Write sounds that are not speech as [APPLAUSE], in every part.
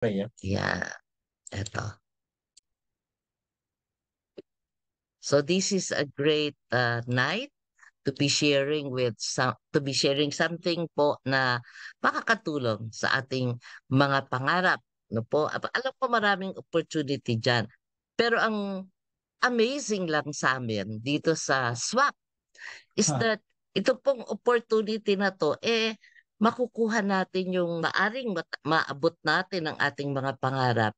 Ayan. Yeah. Ito. So this is a great uh, night to be sharing with some to be sharing something po na makakatulong sa ating mga pangarap no po alam ko maraming opportunity diyan pero ang amazing lang sa amin dito sa SWAP is huh. that ito pong opportunity na to eh makukuha natin yung maaring maabot natin ang ating mga pangarap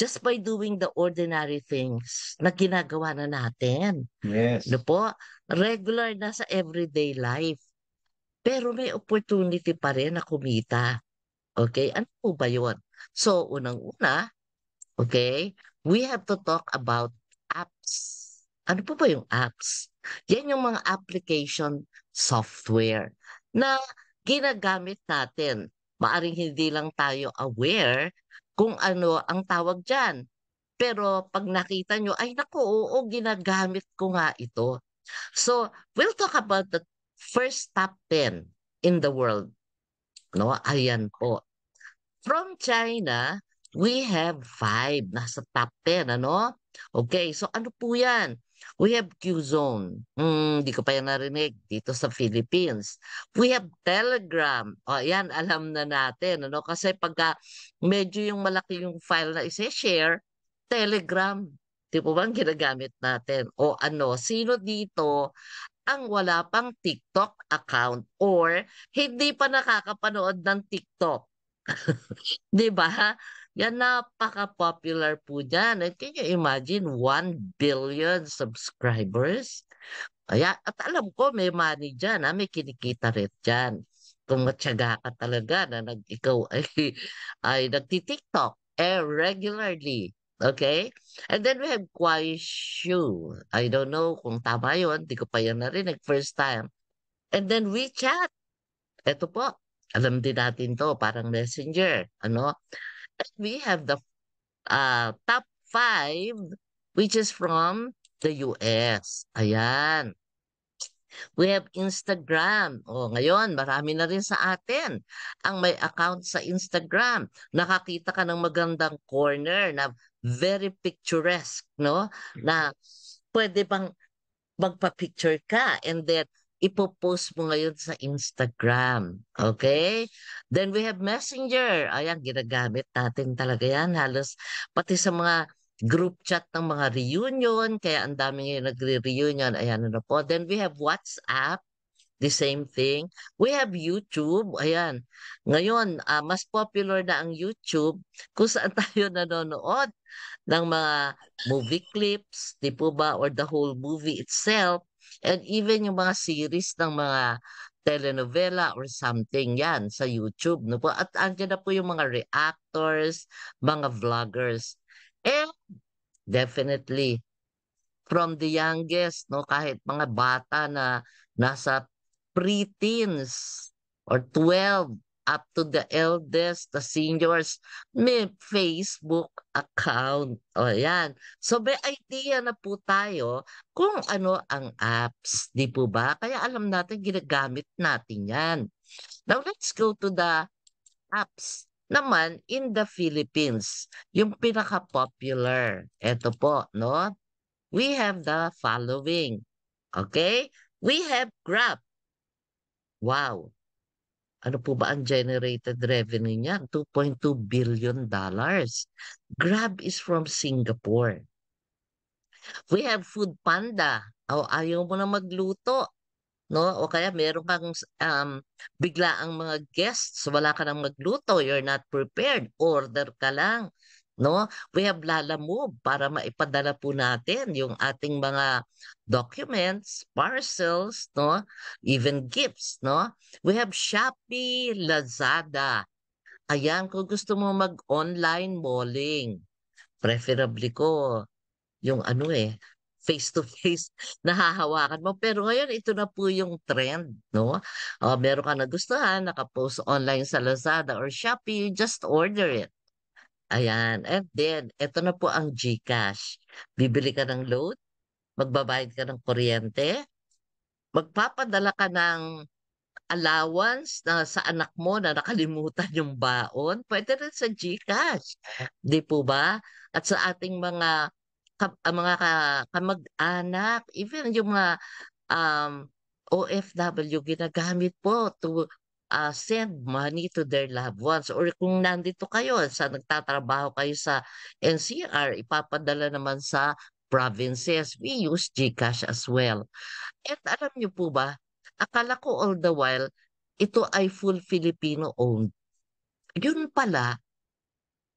just by doing the ordinary things na ginagawa na natin. Yes. Ano po? Regular na sa everyday life. Pero may opportunity pa rin na kumita. Okay? Ano po ba yun? So, unang-una, okay, we have to talk about apps. Ano po ba yung apps? Yan yung mga application software na ginagamit natin. Maaring hindi lang tayo aware kung ano ang tawag dyan. Pero pag nakita nyo, ay naku, oo, ginagamit ko nga ito. So, we'll talk about the first top 10 in the world. No, ayan po. From China, we have five. Nasa top 10, ano? Okay, so ano po yan? We have Q-Zone. Hindi hmm, mm, ko pa yan narinig dito sa Philippines. We have Telegram. O yan, alam na natin. Ano? Kasi pagka medyo yung malaki yung file na isi-share, Telegram. Di po ba ginagamit natin? O ano, sino dito ang wala pang TikTok account or hindi pa nakakapanood ng TikTok? [LAUGHS] 'Di ba? Yan, napaka-popular po dyan. And can you imagine 1 billion subscribers? Kaya, at alam ko, may money dyan. Ha? Ah. May kinikita rin dyan. Kung matyaga ka talaga na nag, ikaw [LAUGHS] ay, ay nagti-tiktok eh, regularly. Okay? And then we have Kwai Shu. I don't know kung tama yun. Hindi ko pa yan narinig first time. And then WeChat. Ito po. Alam din natin to. Parang messenger. Ano? we have the uh, top five, which is from the US. Ayan. We have Instagram. O, ngayon, marami na rin sa atin ang may account sa Instagram. Nakakita ka ng magandang corner na very picturesque, no? Na pwede bang magpa-picture ka and then ipopost mo ngayon sa Instagram. Okay? Then we have Messenger. Ayan, ginagamit natin talaga yan. Halos pati sa mga group chat ng mga reunion. Kaya ang dami ngayon nagre-reunion. Ayan na ano po. Then we have WhatsApp. The same thing. We have YouTube. Ayan. Ngayon, uh, mas popular na ang YouTube [LAUGHS] kung saan tayo nanonood ng mga movie clips, di po ba, or the whole movie itself. And even yung mga series ng mga telenovela or something yan sa YouTube. No po? At andyan na po yung mga reactors, mga vloggers. And definitely, from the youngest, no, kahit mga bata na nasa preteens or 12, up to the eldest, the seniors, may Facebook account. O yan. So may idea na po tayo kung ano ang apps, di po ba? Kaya alam natin, ginagamit natin yan. Now let's go to the apps naman in the Philippines. Yung pinaka-popular. Ito po, no? We have the following. Okay? We have Grab. Wow ano po ba ang generated revenue niya? 2.2 billion dollars. Grab is from Singapore. We have Food Panda. O, ayaw mo na magluto. No? O kaya meron kang um, bigla ang mga guests, wala ka nang magluto, you're not prepared, order ka lang no? We have Lala Move para maipadala po natin yung ating mga documents, parcels, no? Even gifts, no? We have Shopee, Lazada. Ayan, kung gusto mo mag-online malling, preferably ko yung ano eh, face-to-face [LAUGHS] nahahawakan mo. Pero ngayon, ito na po yung trend, no? Uh, meron ka nagustuhan, nakapost online sa Lazada or Shopee, just order it. Ayan. And then, ito na po ang GCash. Bibili ka ng load, magbabayad ka ng kuryente, magpapadala ka ng allowance na sa anak mo na nakalimutan yung baon, pwede rin sa GCash. Di po ba? At sa ating mga ka, ah, mga ka, kamag-anak, even yung mga um, OFW ginagamit po to uh, send money to their loved ones. Or kung nandito kayo, sa nagtatrabaho kayo sa NCR, ipapadala naman sa provinces. We use GCash as well. At alam niyo po ba, akala ko all the while, ito ay full Filipino-owned. Yun pala,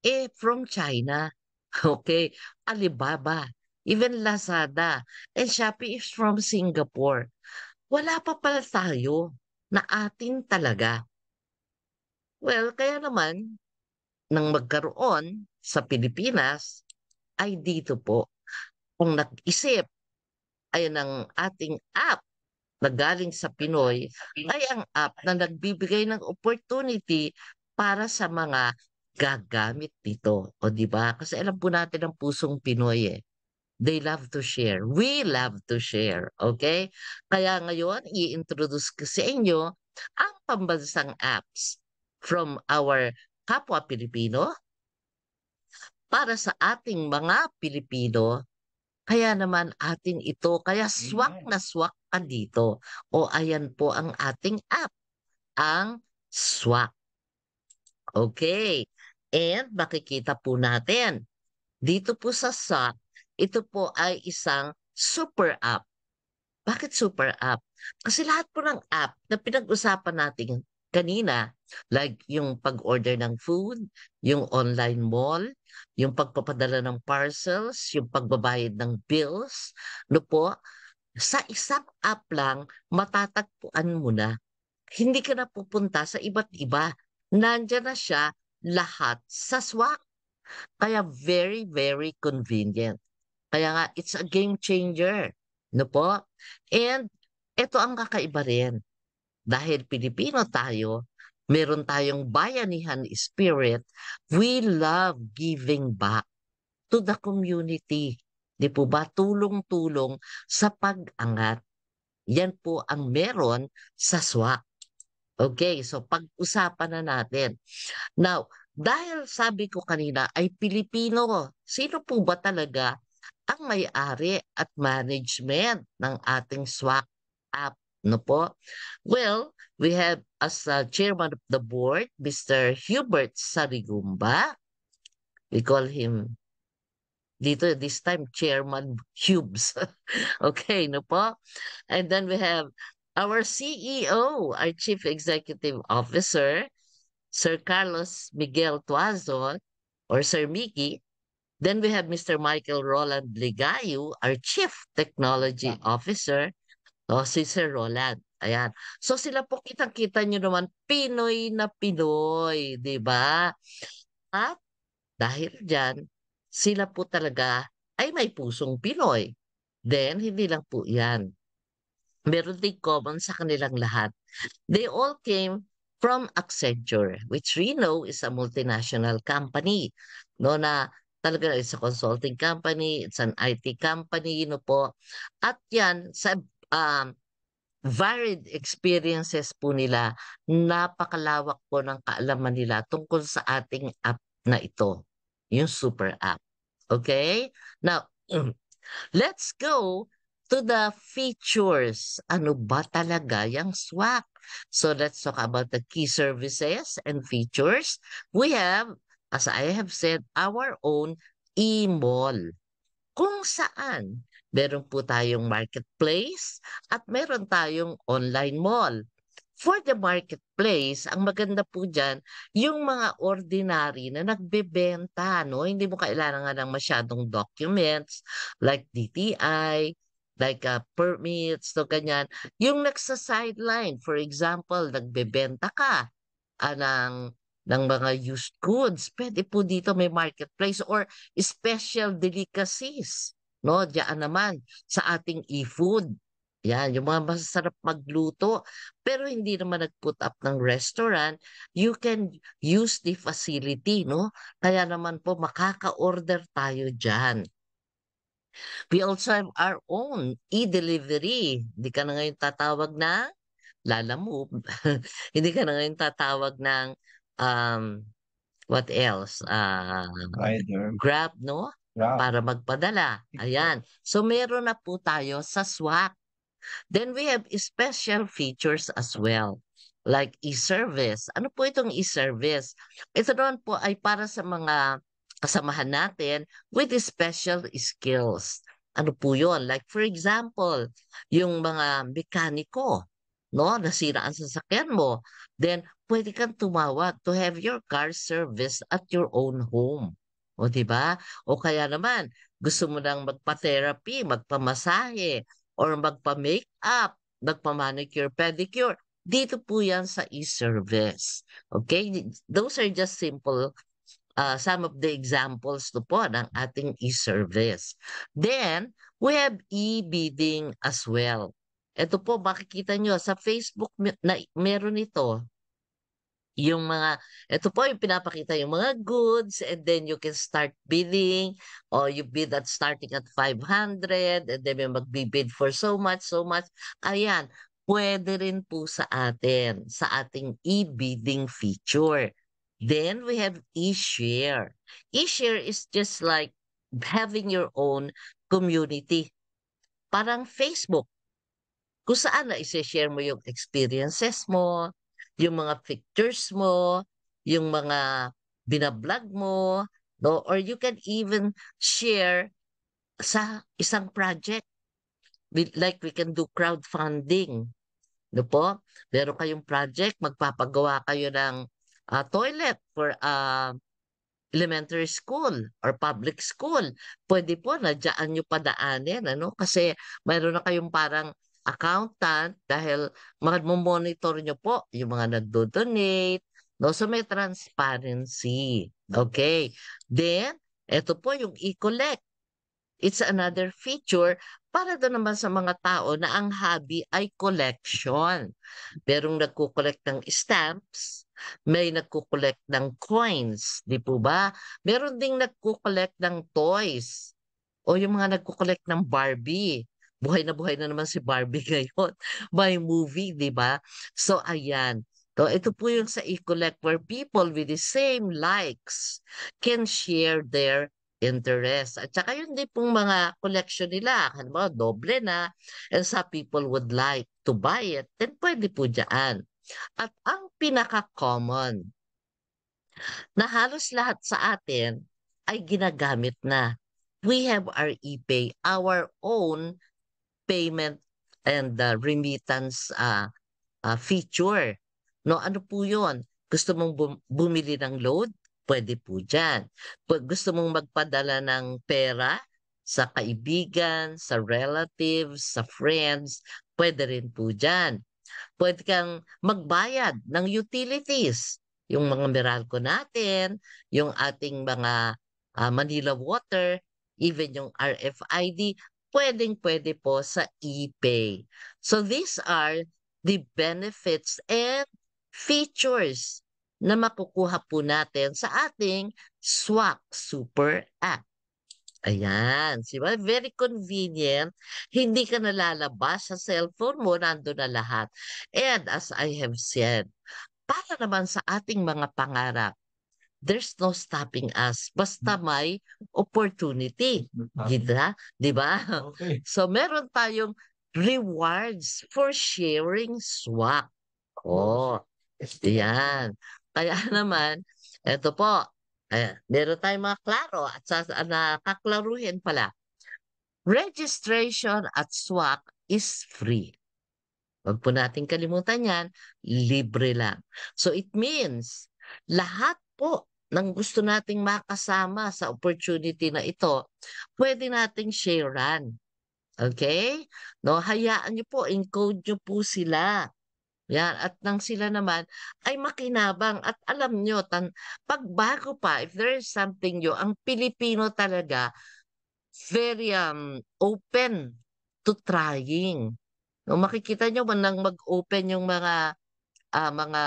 eh from China. [LAUGHS] Okay, Alibaba, even Lazada, and Shopee is from Singapore. Wala pa pala tayo na atin talaga. Well, kaya naman, nang magkaroon sa Pilipinas, ay dito po. Kung nag-isip, ayan ang ating app na galing sa Pinoy, ay ang app na nagbibigay ng opportunity para sa mga gagamit dito. O di ba? Kasi alam po natin ang pusong Pinoy eh. They love to share. We love to share. Okay? Kaya ngayon, i-introduce ko sa inyo ang pambansang apps from our kapwa Pilipino para sa ating mga Pilipino. Kaya naman atin ito, kaya swak na swak ka dito. O ayan po ang ating app, ang swak. Okay, and makikita po natin, dito po sa SAC, ito po ay isang super app. Bakit super app? Kasi lahat po ng app na pinag-usapan natin kanina, like yung pag-order ng food, yung online mall, yung pagpapadala ng parcels, yung pagbabayad ng bills, no po, sa isang app lang, matatagpuan mo na. Hindi ka na pupunta sa iba't iba. Nandiyan na siya lahat sa swak. Kaya very, very convenient. Kaya nga, it's a game changer. No po? And ito ang kakaiba rin. Dahil Pilipino tayo, meron tayong bayanihan spirit, we love giving back to the community. Di po ba? Tulong-tulong sa pag-angat. Yan po ang meron sa SWAC. Okay, so pag-usapan na natin. Now, dahil sabi ko kanina ay Pilipino, sino po ba talaga ang may-ari at management ng ating SWAC app. No po? Well, we have as uh, chairman of the board, Mr. Hubert Sarigumba. We call him dito this time chairman Hubes. [LAUGHS] okay, no po? And then we have our CEO, our chief executive officer, Sir Carlos Miguel Tuazon, or Sir Mickey Then we have Mr. Michael Roland Ligayo, our Chief Technology wow. Officer. So oh, si Sir Roland. Ayan. So sila po kitang-kita nyo naman, Pinoy na Pinoy, di ba? At dahil dyan, sila po talaga ay may pusong Pinoy. Then, hindi lang po yan. Meron din common sa kanilang lahat. They all came from Accenture, which we know is a multinational company no, na talaga it's a consulting company, it's an IT company, you know po. At yan, sa um, varied experiences po nila, napakalawak po ng kaalaman nila tungkol sa ating app na ito, yung super app. Okay? Now, [CLEARS THROAT] let's go to the features. Ano ba talaga yung SWAC? So let's talk about the key services and features. We have as I have said, our own e-mall kung saan meron po tayong marketplace at meron tayong online mall. For the marketplace, ang maganda po dyan, yung mga ordinary na nagbebenta, no? hindi mo kailangan nga ng masyadong documents like DTI, like uh, permits, so ganyan. Yung nagsa-sideline, for example, nagbebenta ka uh, ng ng mga used goods. Pwede po dito may marketplace or special delicacies. No, diyan naman sa ating e-food. Yan, yung mga masasarap magluto. Pero hindi naman nag-put up ng restaurant, you can use the facility, no? Kaya naman po makaka-order tayo diyan. We also have our own e-delivery. Hindi ka na ngayon tatawag na Lalamove. [LAUGHS] Hindi ka na ngayon tatawag ng um, what else? Uh, Rider. Grab, no? Grab. Para magpadala. Ayan. So meron na po tayo sa SWAC. Then we have special features as well. Like e-service. Ano po itong e-service? Ito doon po ay para sa mga kasamahan natin with special skills. Ano po yon Like for example, yung mga mekaniko, no, nasira ang sasakyan mo. Then pwede kang tumawag to have your car service at your own home. O di ba? O kaya naman, gusto mo nang magpa-therapy, magpamasahe, or magpa-makeup, magpa-manicure, pedicure. Dito po yan sa e-service. Okay? Those are just simple uh, some of the examples to po ng ating e-service. Then, we have e-bidding as well. Ito po, makikita nyo sa Facebook na meron ito yung mga, ito po yung pinapakita yung mga goods and then you can start bidding or you bid at starting at 500 and then may magbibid for so much, so much. Ayan, pwede rin po sa atin, sa ating e-bidding feature. Then we have e-share. E-share is just like having your own community. Parang Facebook kung saan na isi-share mo yung experiences mo, yung mga pictures mo, yung mga binablog mo, no? or you can even share sa isang project. Like we can do crowdfunding. No po? Meron kayong project, magpapagawa kayo ng uh, toilet for uh, elementary school or public school. Pwede po, nadyaan nyo padaanin. Ano? Kasi mayroon na kayong parang accountant dahil mag-monitor nyo po yung mga nagdo-donate. No? So may transparency. Okay. Then, ito po yung e-collect. It's another feature para doon naman sa mga tao na ang hobby ay collection. Merong nagkukolekt ng stamps, may nagkukolekt ng coins, di po ba? Meron ding nagkukolekt ng toys o yung mga nagkukolekt ng Barbie buhay na buhay na naman si Barbie [LAUGHS] ngayon by movie, di ba? So, ayan. So, ito po yung sa e-collect where people with the same likes can share their interest. At saka yun din pong mga collection nila. Halimbawa, doble na. And some people would like to buy it. Then pwede po dyan. At ang pinaka-common na halos lahat sa atin ay ginagamit na. We have our ePay, our own payment and uh, remittance uh, uh, feature. No, ano po 'yon? Gusto mong bum bumili ng load? Pwede po diyan. Pag gusto mong magpadala ng pera sa kaibigan, sa relatives, sa friends, pwede rin po diyan. Pwede kang magbayad ng utilities, yung mga Meralco natin, yung ating mga uh, Manila Water, even yung RFID, pwedeng-pwede po sa eBay. So these are the benefits and features na makukuha po natin sa ating Swak Super App. Ayan, si Very convenient. Hindi ka nalalabas sa cellphone mo, nando na lahat. And as I have said, para naman sa ating mga pangarap, there's no stopping us. Basta hmm. may opportunity. Gita? Di ba? Okay. [LAUGHS] So meron tayong rewards for sharing swak. Oh, oh yan. Kaya [LAUGHS] naman, eto po, eh, meron tayong mga klaro at sa, nakaklaruhin pala. Registration at swak is free. Huwag po natin kalimutan yan, libre lang. So it means, lahat po ng gusto nating makasama sa opportunity na ito, pwede nating sharean. Okay? No, hayaan niyo po, encode niyo po sila. Yan. At nang sila naman ay makinabang at alam nyo, tan pag pa, if there is something new, ang Pilipino talaga very um, open to trying. No, makikita nyo man nang mag-open yung mga uh, mga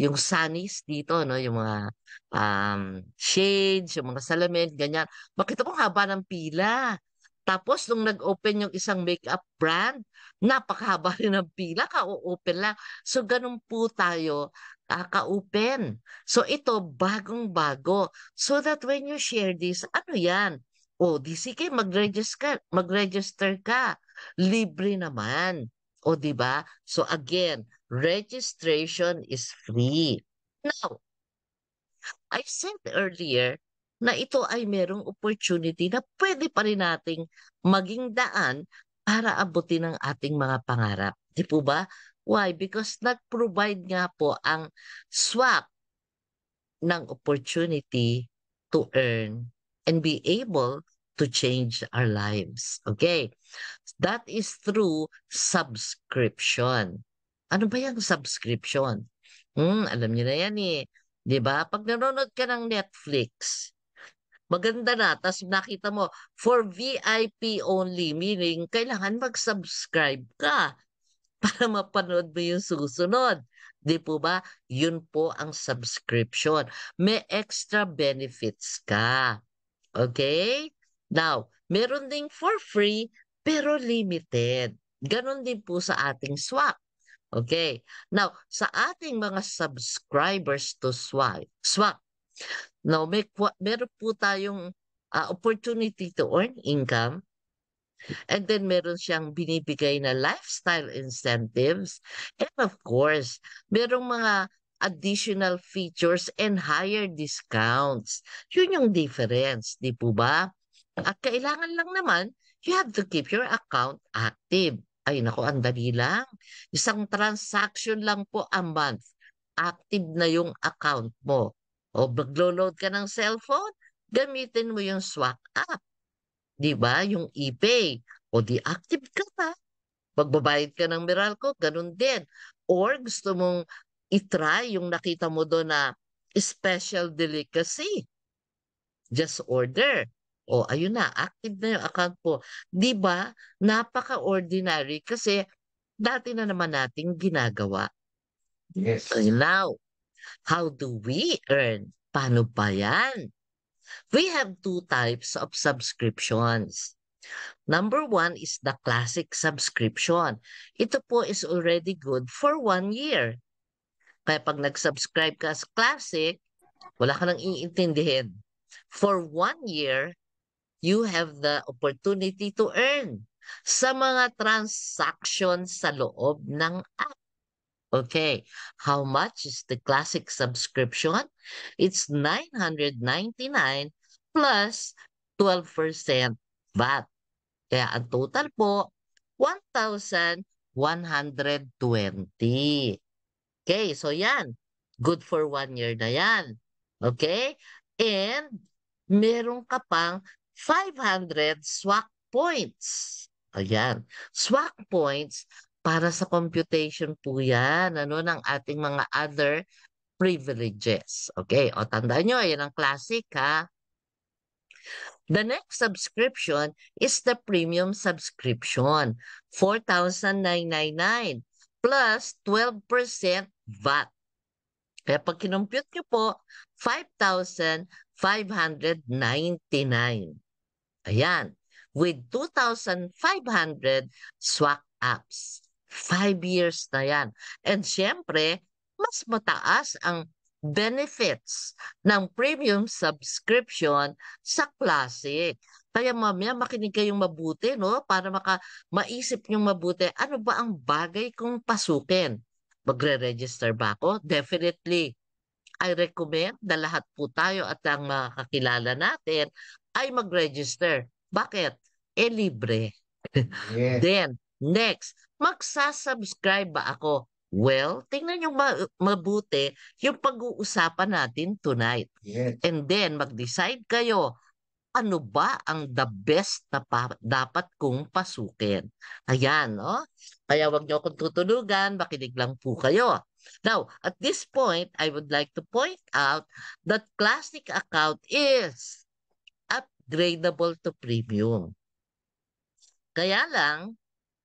yung sunnies dito, no? yung mga um, shades, yung mga salamin, ganyan. Makita mo haba ng pila. Tapos nung nag-open yung isang makeup brand, napakahaba [LAUGHS] rin ng pila, ka-open lang. So ganun po tayo uh, ka-open. So ito, bagong-bago. So that when you share this, ano yan? O, oh, di sige, mag-register, mag-register ka. Libre naman. O, di ba? So again, Registration is free. Now, I said earlier na ito ay merong opportunity na pwede pa rin nating maging daan para abutin ang ating mga pangarap. Di po ba? Why? Because nag-provide nga po ang swap ng opportunity to earn and be able to change our lives. Okay? That is through subscription. Ano ba yung subscription? Hmm, alam niyo na yan eh. 'Di ba? Pag nanonood ka ng Netflix, maganda na tapos nakita mo for VIP only meaning kailangan mag-subscribe ka para mapanood mo yung susunod. Di po ba? Yun po ang subscription. May extra benefits ka. Okay? Now, meron ding for free pero limited. Ganon din po sa ating swap. Okay. Now, sa ating mga subscribers to SWAC, SWAC now may, meron po tayong uh, opportunity to earn income And then meron siyang binibigay na lifestyle incentives. And of course, merong mga additional features and higher discounts. Yun yung difference, di po ba? At kailangan lang naman, you have to keep your account active. Ay nako, ang dali lang. Isang transaction lang po a month. Active na yung account mo. O maglo-load ka ng cellphone, gamitin mo yung Swak app. Di ba? Yung ePay. O di-active ka pa. Pagbabayad ka ng Meralco, ganun din. Or gusto mong itry yung nakita mo doon na special delicacy. Just order. O, oh, ayun na, active na yung account po. Di ba? Napaka-ordinary kasi dati na naman nating ginagawa. Yes. So now, how do we earn? Paano ba yan? We have two types of subscriptions. Number one is the classic subscription. Ito po is already good for one year. Kaya pag nag-subscribe ka sa classic, wala ka nang iintindihin. For one year, you have the opportunity to earn sa mga transaction sa loob ng app. Okay, how much is the classic subscription? It's 999 plus 12% VAT. Kaya ang total po, 1,120. Okay, so yan. Good for one year na yan. Okay? And meron ka pang 500 SWAC points. Ayan. SWAC points para sa computation po yan ano, ng ating mga other privileges. Okay, o tandaan nyo, yan ang classic ha. The next subscription is the premium subscription, 4,999 plus 12% VAT. Kaya pag kinompute nyo po, 5,599. Ayan. With 2,500 swak apps. Five years na yan. And syempre, mas mataas ang benefits ng premium subscription sa Classic. Kaya mamaya makinig kayong mabuti no para maka maisip niyo mabuti ano ba ang bagay kong pasukin. Magre-register ba ako? Definitely. I recommend na lahat po tayo at ang mga kakilala natin ay mag-register. Bakit? E libre. yes. [LAUGHS] Then, next, magsasubscribe ba ako? Well, tingnan yung mabuti yung pag-uusapan natin tonight. Yes. And then, mag-decide kayo ano ba ang the best na pa- dapat kong pasukin. Ayan, no? Kaya wag niyo akong tutulugan, makinig lang po kayo. Now, at this point, I would like to point out that classic account is gradable to premium. Kaya lang,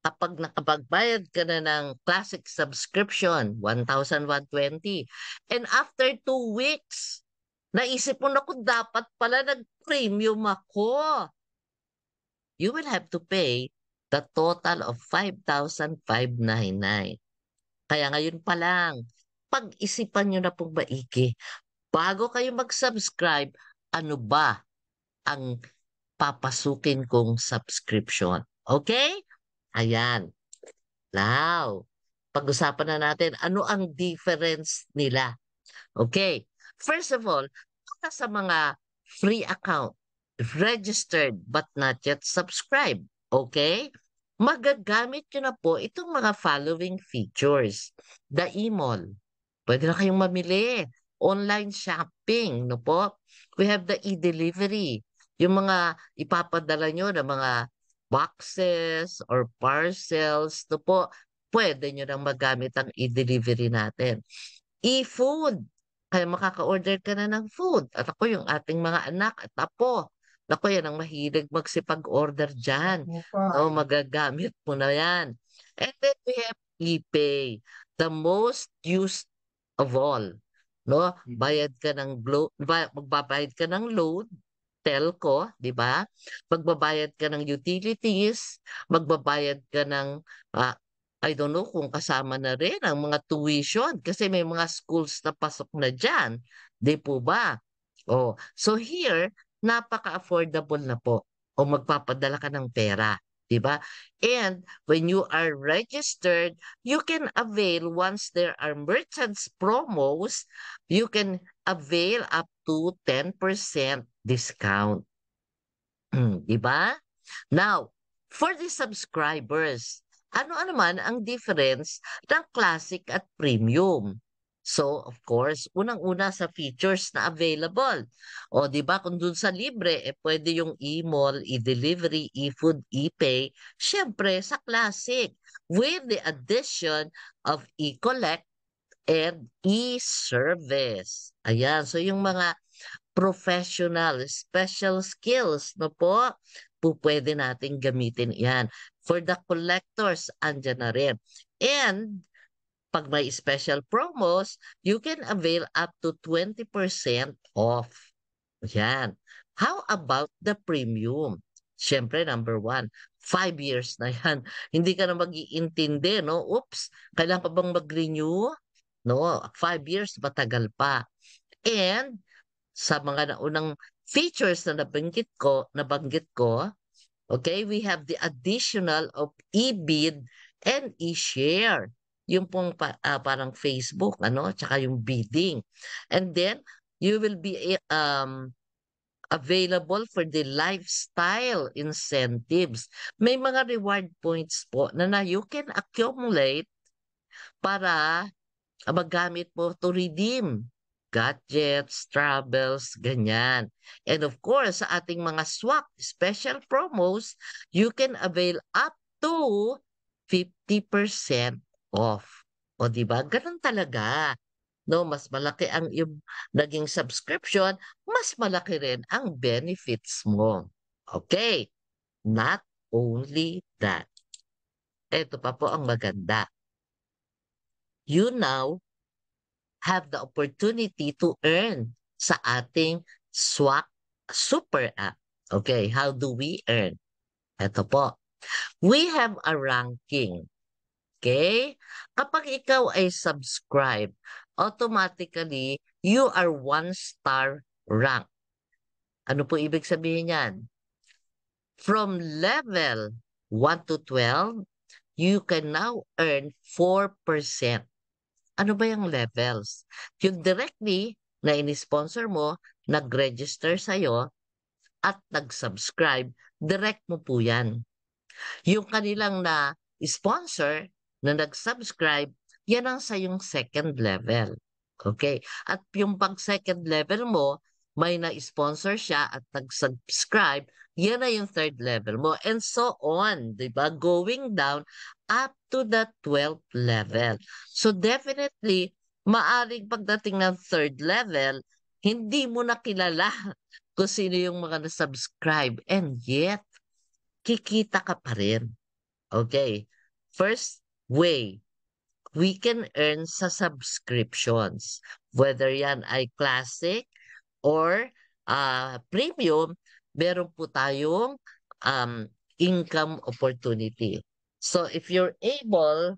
kapag nakapagbayad ka na ng classic subscription, 1,120, and after two weeks, naisip mo na kung dapat pala nag-premium ako. You will have to pay the total of 5,599. Kaya ngayon pa lang, pag-isipan nyo na pong maigi. Bago kayo mag-subscribe, ano ba ang papasukin kong subscription. Okay? Ayan. Now, pag-usapan na natin ano ang difference nila. Okay. First of all, para sa mga free account, registered but not yet subscribe. Okay? Magagamit nyo na po itong mga following features. The e-mall. Pwede na kayong mamili. Online shopping. No po? We have the e-delivery. Yung mga ipapadala nyo na mga boxes or parcels, to po, pwede nyo nang magamit ang e-delivery natin. E-food, kaya makaka-order ka na ng food. At ako yung ating mga anak at apo, Nako, yan ang mahilig magsipag-order dyan. Oh, so, magagamit mo na yan. And then we have ePay, the most used of all. No? Hmm. Bayad ka ng load, magbabayad ka ng load, telco, di ba? Magbabayad ka ng utilities, magbabayad ka ng, uh, I don't know kung kasama na rin ang mga tuition kasi may mga schools na pasok na dyan. Di po ba? Oh, so here, napaka-affordable na po o magpapadala ka ng pera. Di ba? And when you are registered, you can avail once there are merchants promos, you can avail up to 10% discount. Mm, di ba? Now, for the subscribers, ano naman ang difference ng classic at premium? So, of course, unang-una sa features na available. O, di ba, kung dun sa libre, eh, pwede yung e-mall, e-delivery, e-food, e-pay. Siyempre, sa classic, with the addition of e-collect and e-service. Ayan, so yung mga professional, special skills, no po? po pwede natin gamitin yan. For the collectors, andyan na rin. And pag may special promos, you can avail up to 20% off. Yan. How about the premium? Siyempre, number one, five years na yan. [LAUGHS] Hindi ka na mag-iintindi, no? Oops, kailan pa bang mag-renew? No, five years, matagal pa. And sa mga naunang features na nabanggit ko, nabanggit ko, okay, we have the additional of e-bid and e-share. Yung pong pa, uh, parang Facebook, ano, tsaka yung bidding. And then, you will be um, available for the lifestyle incentives. May mga reward points po na, na you can accumulate para magamit po to redeem gadgets, travels, ganyan. And of course, sa ating mga swak special promos, you can avail up to 50% off. O di ba? Ganun talaga. No, mas malaki ang naging subscription, mas malaki rin ang benefits mo. Okay. Not only that. Ito pa po ang maganda. You now have the opportunity to earn sa ating SWAC Super App. Okay, how do we earn? Ito po. We have a ranking. Okay? Kapag ikaw ay subscribe, automatically, you are one-star rank. Ano po ibig sabihin yan? From level 1 to 12, you can now earn 4% ano ba yung levels? Yung directly na in-sponsor mo, nag-register sa'yo, at nag-subscribe, direct mo po yan. Yung kanilang na sponsor na nag-subscribe, yan ang sa yung second level. Okay? At yung pag second level mo, may na-sponsor siya at nag-subscribe, yan na yung third level mo. And so on, di ba? Going down up to the 12th level. So definitely, maaring pagdating ng third level, hindi mo na kilala [LAUGHS] kung sino yung mga na-subscribe. And yet, kikita ka pa rin. Okay. First way, we can earn sa subscriptions. Whether yan ay classic or uh, premium, meron po tayong um, income opportunity. So if you're able,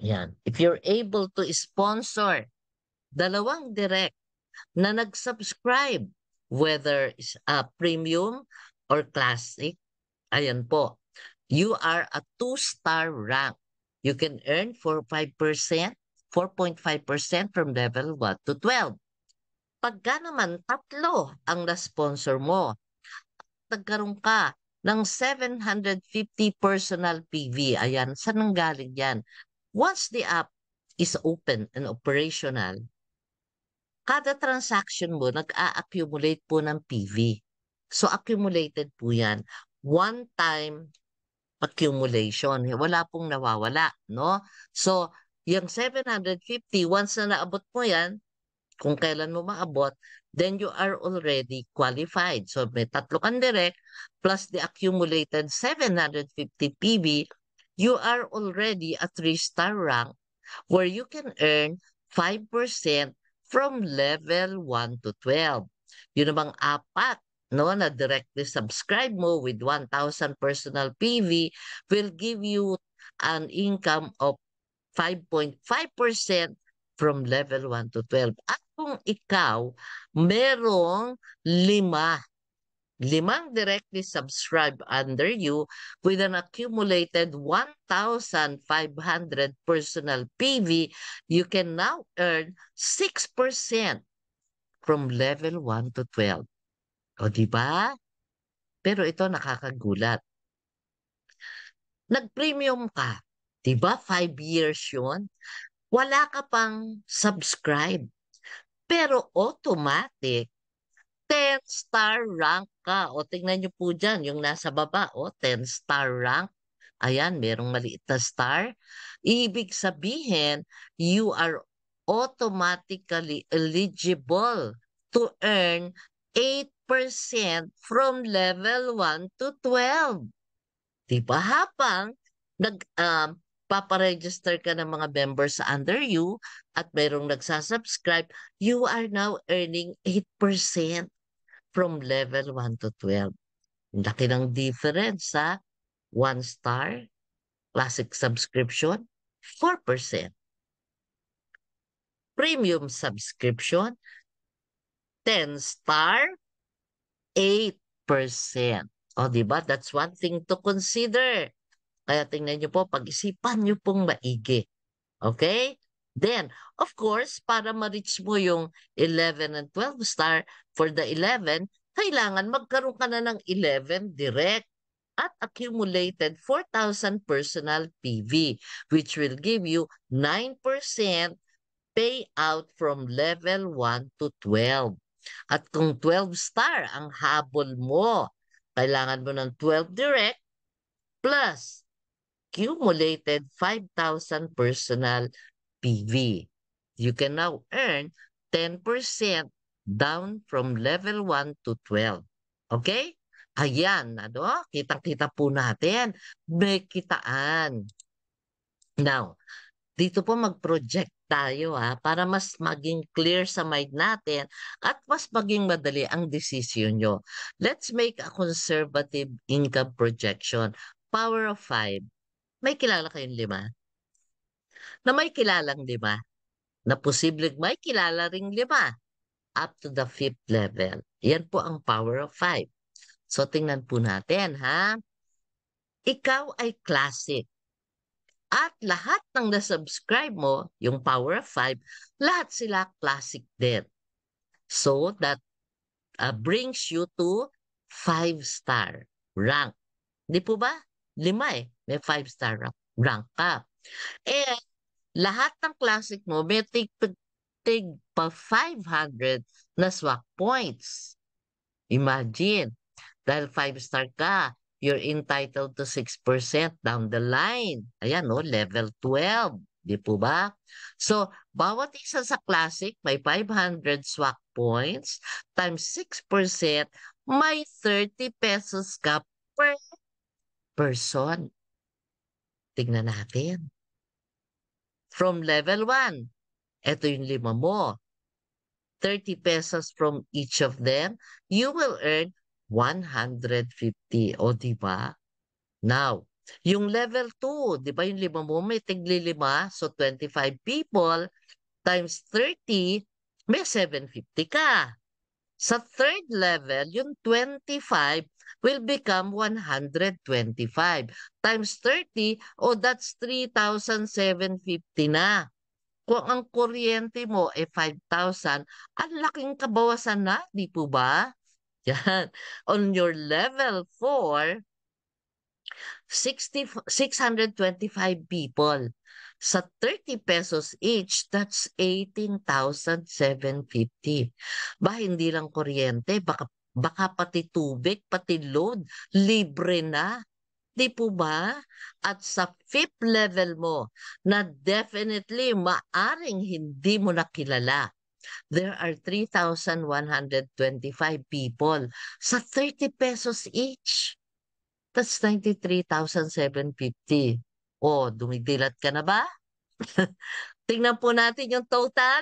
yan, if you're able to sponsor dalawang direct na nag-subscribe, whether is a premium or classic, ayan po, you are a two-star rank. You can earn 4.5%, 4.5% from level 1 to 12. Pagka naman tatlo ang na-sponsor mo, nagkaroon ka ng 750 personal PV. Ayan, saan nang galing yan? Once the app is open and operational, kada transaction mo, nag-a-accumulate po ng PV. So, accumulated po yan. One-time accumulation. Wala pong nawawala, no? So, yung 750, once na naabot mo yan, kung kailan mo maabot, then you are already qualified. So may tatlo kang direct plus the accumulated 750 PV, you are already a three-star rank where you can earn 5% from level 1 to 12. Yun ang apat no, na directly subscribe mo with 1,000 personal PV will give you an income of 5.5% from level 1 to 12. At kung ikaw merong lima, limang directly subscribe under you with an accumulated 1,500 personal PV, you can now earn 6% from level 1 to 12. O, di ba? Pero ito nakakagulat. Nag-premium ka. Di ba? Five years yun wala ka pang subscribe. Pero automatic, 10 star rank ka. O tingnan nyo po dyan, yung nasa baba, o 10 star rank. Ayan, merong maliit na star. Ibig sabihin, you are automatically eligible to earn 8% from level 1 to 12. Diba? Habang nag, um, paparegister ka ng mga members under you at mayroong nagsasubscribe, you are now earning 8% from level 1 to 12. Laki ng difference sa one star, classic subscription, 4%. Premium subscription, 10 star, 8%. O, oh, diba? That's one thing to consider. Kaya tingnan nyo po, pag-isipan nyo pong maigi. Okay? Then, of course, para ma-reach mo yung 11 and 12 star, for the 11, kailangan magkaroon ka na ng 11 direct at accumulated 4,000 personal PV, which will give you 9% payout from level 1 to 12. At kung 12 star ang habol mo, kailangan mo ng 12 direct plus accumulated 5,000 personal PV. You can now earn 10% down from level 1 to 12. Okay? Ayan, ano? Kitang-kita po natin. May kitaan. Now, dito po mag-project tayo ha, para mas maging clear sa mind natin at mas maging madali ang decision nyo. Let's make a conservative income projection. Power of 5. May kilala kayong lima? Na may kilalang lima? Na posibleng may kilala ring lima? Up to the fifth level. Yan po ang power of five. So tingnan po natin ha. Ikaw ay classic. At lahat ng na-subscribe mo, yung power of five, lahat sila classic din. So that uh, brings you to five star rank. Di po ba? lima eh. May five-star rank, rank ka. Eh, lahat ng classic mo may tig, tig pa 500 na swak points. Imagine, dahil five-star ka, you're entitled to 6% down the line. Ayan, no? level 12. Di po ba? So, bawat isa sa classic may 500 swak points times 6%, may 30 pesos ka per person. Tingnan natin. From level 1, ito yung lima mo. 30 pesos from each of them, you will earn 150. O, di ba? Now, yung level 2, di ba yung lima mo, may tigli lima, so 25 people times 30, may 750 ka. Sa third level, yung 25 will become 125 times 30, oh, that's 3,750 na. Kung ang kuryente mo ay 5,000, ang laking kabawasan na, di po ba? [LAUGHS] Yan. On your level 4, 60, 625 people. Sa 30 pesos each, that's 18,750. Ba, hindi lang kuryente, baka Baka pati tubig, pati load, libre na. Di po ba? At sa fifth level mo, na definitely maaring hindi mo nakilala. There are 3,125 people sa 30 pesos each. That's 93,750. Oh, dumidilat ka na ba? [LAUGHS] Tingnan po natin yung total.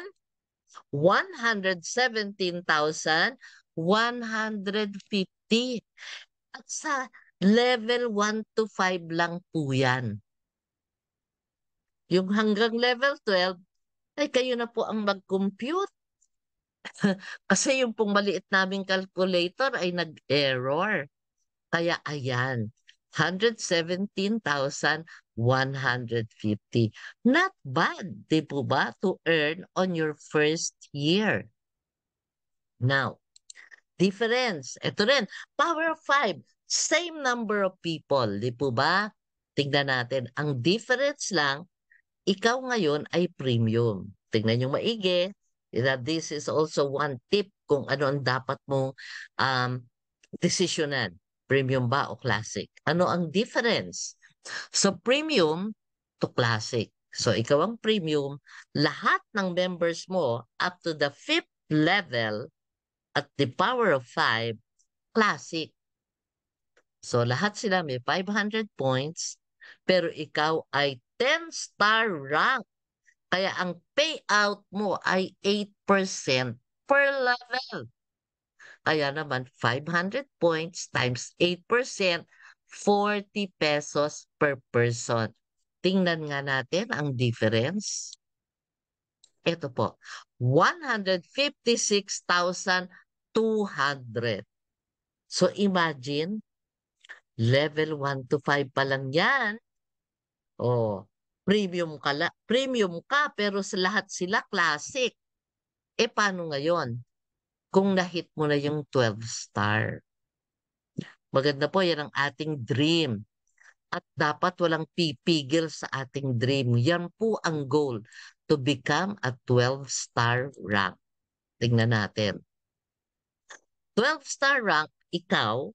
117,000 150. At sa level 1 to 5 lang po yan. Yung hanggang level 12, ay kayo na po ang mag-compute. [LAUGHS] Kasi yung pong maliit naming calculator ay nag-error. Kaya ayan, 117,150. Not bad, di po ba, to earn on your first year. Now, Difference. Ito rin, power of 5. Same number of people. Di po ba? Tignan natin. Ang difference lang, ikaw ngayon ay premium. Tignan nyo maigi. That this is also one tip kung ano ang dapat mong um, desisyonan. Premium ba o classic? Ano ang difference? So premium to classic. So ikaw ang premium, lahat ng members mo up to the fifth level at the power of 5, classic. So lahat sila may 500 points, pero ikaw ay 10-star rank. Kaya ang payout mo ay 8% per level. Kaya naman 500 points times 8%, 40 pesos per person. Tingnan nga natin ang difference. Ito po, 156,200. So imagine, level 1 to 5 pa lang yan. Oh, premium ka, la premium ka pero sa lahat sila classic. Eh paano ngayon? Kung nahit mo na yung 12 star. Maganda po, yan ang ating dream. At dapat walang pipigil sa ating dream. Yan po ang goal to become a 12-star rank. Tingnan natin. 12-star rank, ikaw,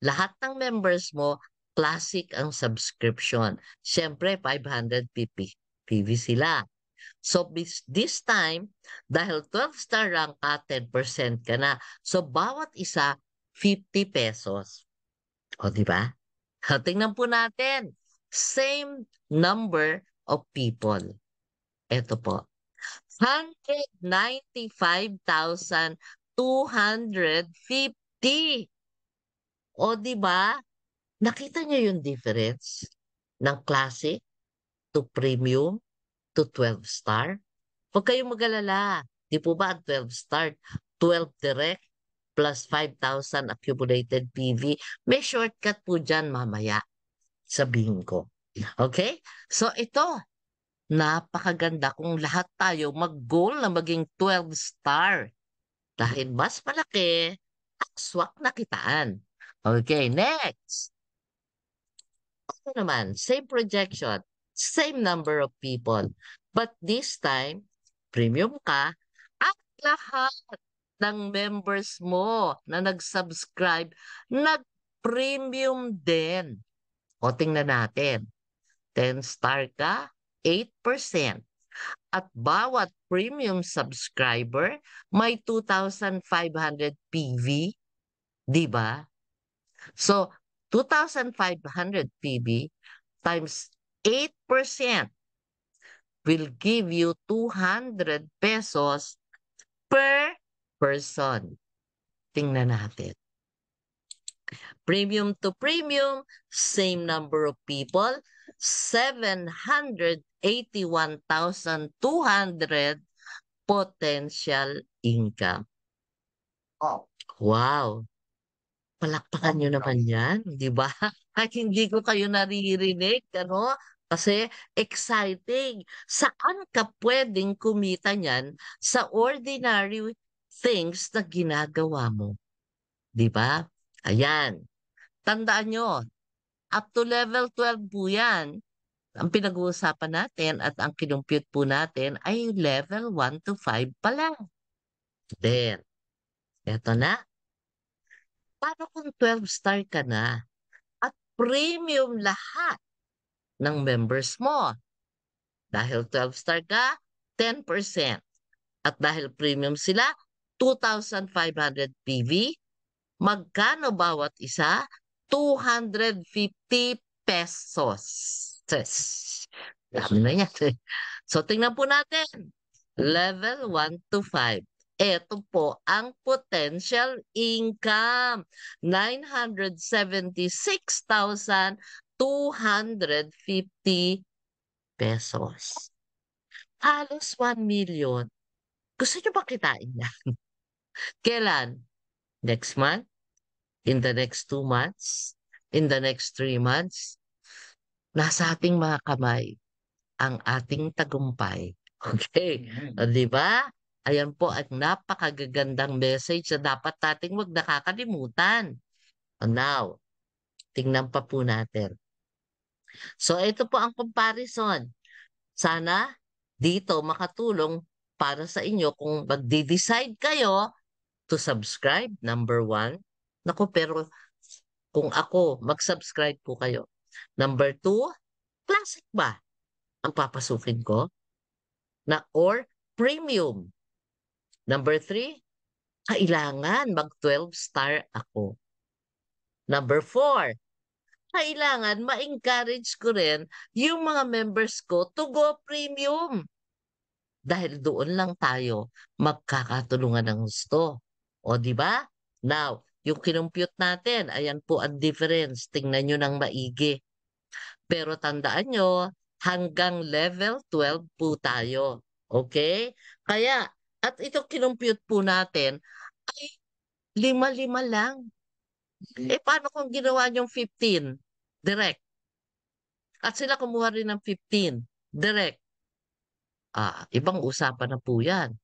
lahat ng members mo, classic ang subscription. Siyempre, 500 PP, PV sila. So this, time, dahil 12-star rank ka, 10% ka na. So bawat isa, 50 pesos. O, di ba? Tingnan po natin. Same number of people. Ito po. 195,250. O di ba? Nakita niyo yung difference ng classic to premium to 12 star? Huwag kayong magalala. Di po ba ang 12 star, 12 direct plus 5,000 accumulated PV? May shortcut po dyan mamaya. Sabihin ko. Okay? So ito, Napakaganda kung lahat tayo mag-goal na maging 12 star. Dahil mas malaki, akswak na kitaan. Okay, next. Ano naman, same projection, same number of people. But this time, premium ka at lahat ng members mo na nag-subscribe, nag-premium din. O tingnan natin. 10 star ka, 8% At bawat premium subscriber may 2,500 PV, di ba? So, 2,500 PV times 8% will give you 200 pesos per person. Tingnan natin. Premium to premium, same number of people, 700 81,200 potential income. Wow. Wow. Palakpakan nyo naman yan, di ba? [LAUGHS] Kahit hindi ko kayo naririnig, ano? Kasi exciting. Saan ka pwedeng kumita niyan sa ordinary things na ginagawa mo? Di ba? Ayan. Tandaan nyo, up to level 12 po yan ang pinag-uusapan natin at ang kinumpute po natin ay level 1 to 5 pa lang. Then, eto na. Paano kung 12 star ka na at premium lahat ng members mo? Dahil 12 star ka, 10%. At dahil premium sila, 2,500 PV. Magkano bawat isa? 250 pesos success. Dami na yan. So, tingnan po natin. Level 1 to 5. Ito po ang potential income. 976,250 pesos. Halos 1 million. Gusto nyo ba kitain yan? [LAUGHS] Kailan? Next month? In the next 2 months? In the next 3 months? Nasa ating mga kamay ang ating tagumpay. [LAUGHS] Okay? Mm. O, di ba? Ayan po at napakagagandang message na dapat nating wag nakakalimutan. O, now, tingnan pa po natin. So ito po ang comparison. Sana dito makatulong para sa inyo kung magde-decide kayo to subscribe, number one. Naku, pero kung ako, mag-subscribe po kayo. Number two, classic ba ang papasukin ko? Na, or premium? Number three, kailangan mag 12 star ako. Number four, kailangan ma-encourage ko rin yung mga members ko to go premium. Dahil doon lang tayo magkakatulungan ng gusto. O di ba? Now, yung kinompute natin, ayan po ang difference. Tingnan nyo ng maigi. Pero tandaan nyo, hanggang level 12 po tayo. Okay? Kaya, at ito kinompute po natin, ay lima-lima lang. Okay. Eh paano kung ginawa niyong 15? Direct. At sila kumuha rin ng 15. Direct. Ah, ibang usapan na po yan.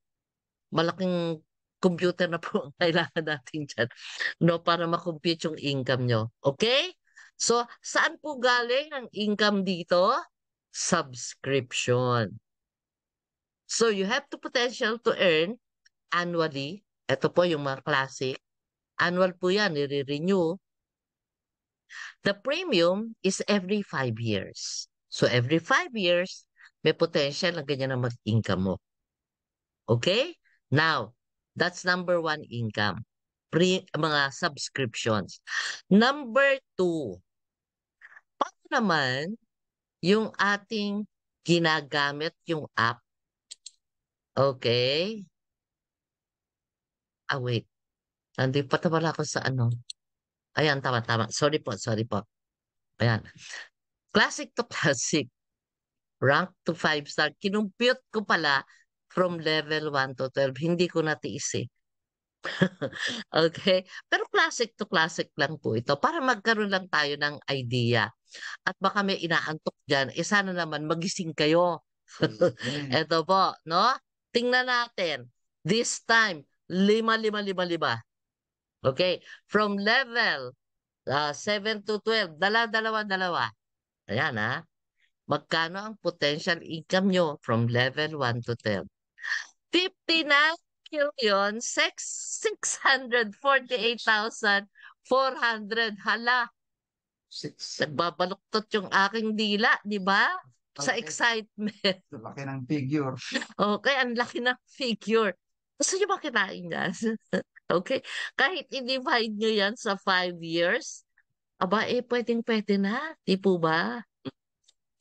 Malaking computer na po ang [LAUGHS] kailangan natin dyan no, para makompute yung income nyo. Okay? So, saan po galing ang income dito? Subscription. So, you have the potential to earn annually. Ito po yung mga classic. Annual po yan, nire-renew. The premium is every 5 years. So, every 5 years, may potential na ganyan ang mag-income mo. Okay? Now, That's number one income. Pre, mga subscriptions. Number two, paano naman yung ating ginagamit yung app? Okay. Ah, wait. Hindi pa wala ako sa ano. Ayan, tama, tama. Sorry po, sorry po. Ayan. Classic to classic. Rank to 5 star. Kinumpute ko pala from level 1 to 12. Hindi ko natiis eh. [LAUGHS] okay? Pero classic to classic lang po ito para magkaroon lang tayo ng idea. At baka may inaantok dyan, eh sana naman magising kayo. ito mm-hmm. [LAUGHS] po, no? Tingnan natin. This time, lima, lima, lima, lima. Okay? From level uh, ah, 7 to 12, dala, dalawa, dalawa. Ayan ha. Ah. Magkano ang potential income nyo from level 1 to 10? 59 million 648,400. Hala. Six. Nagbabaluktot yung aking dila, di ba? Sa excitement. Ang [LAUGHS] laki ng figure. okay, ang laki ng figure. Gusto nyo ba kinain yan? [LAUGHS] okay? Kahit i-divide nyo yan sa five years, aba eh, pwedeng pwede na. Di po ba?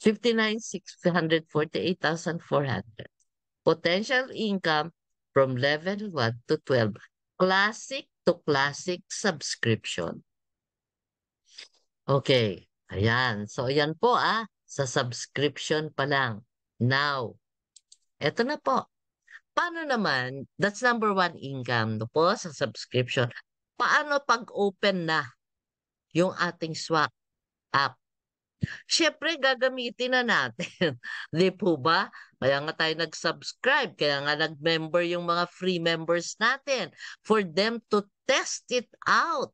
59,648,400. Potential income from level 1 to 12. Classic to classic subscription. Okay. Ayan. So, ayan po ah. Sa subscription pa lang. Now, eto na po. Paano naman, that's number one income no po sa subscription. Paano pag open na yung ating swap app? Siyempre, gagamitin na natin. [LAUGHS] Di po ba? Kaya nga tayo nag-subscribe, kaya nga nag-member yung mga free members natin for them to test it out.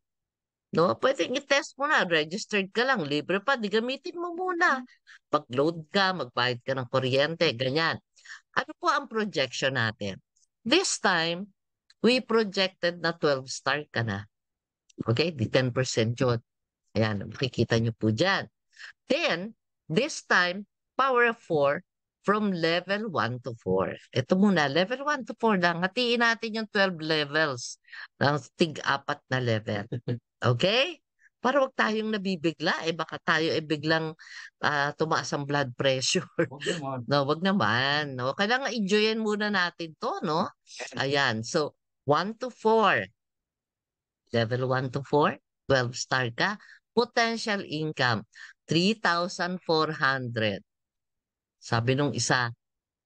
No, pwede i-test mo na. Registered ka lang. Libre pa. Di gamitin mo muna. Mm-hmm. Pag-load ka, magbayad ka ng kuryente, ganyan. Ano po ang projection natin? This time, we projected na 12-star ka na. Okay? Di 10% yun. Ayan, makikita nyo po dyan. Then, this time, power of 4, from level 1 to 4. Ito muna, level 1 to 4 lang. Hatiin natin yung 12 levels ng tig-apat na level. [LAUGHS] Okay? Para wag tayong nabibigla. Eh baka tayo eh biglang uh, tumaas ang blood pressure. Okay, [LAUGHS] no, wag naman. No, kailangan enjoyin muna natin to, no? Ayan. So, 1 to 4. Level 1 to 4. 12 star ka. Potential income, 3,400. Sabi nung isa,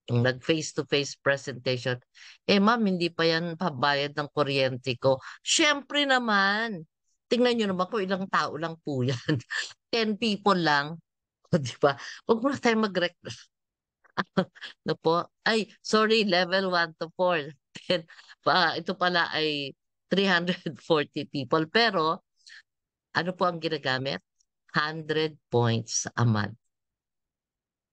yung nag face-to-face presentation, eh ma'am, hindi pa yan pabayad ng kuryente ko. Siyempre naman, tingnan nyo naman kung ilang tao lang po [LAUGHS] yan. 10 people lang. O, [LAUGHS] di ba? Huwag mo na tayo mag [LAUGHS] ano po? Ay, sorry, level 1 to 4. pa, ito pala ay 340 people. Pero, ano po ang ginagamit? 100 points a month.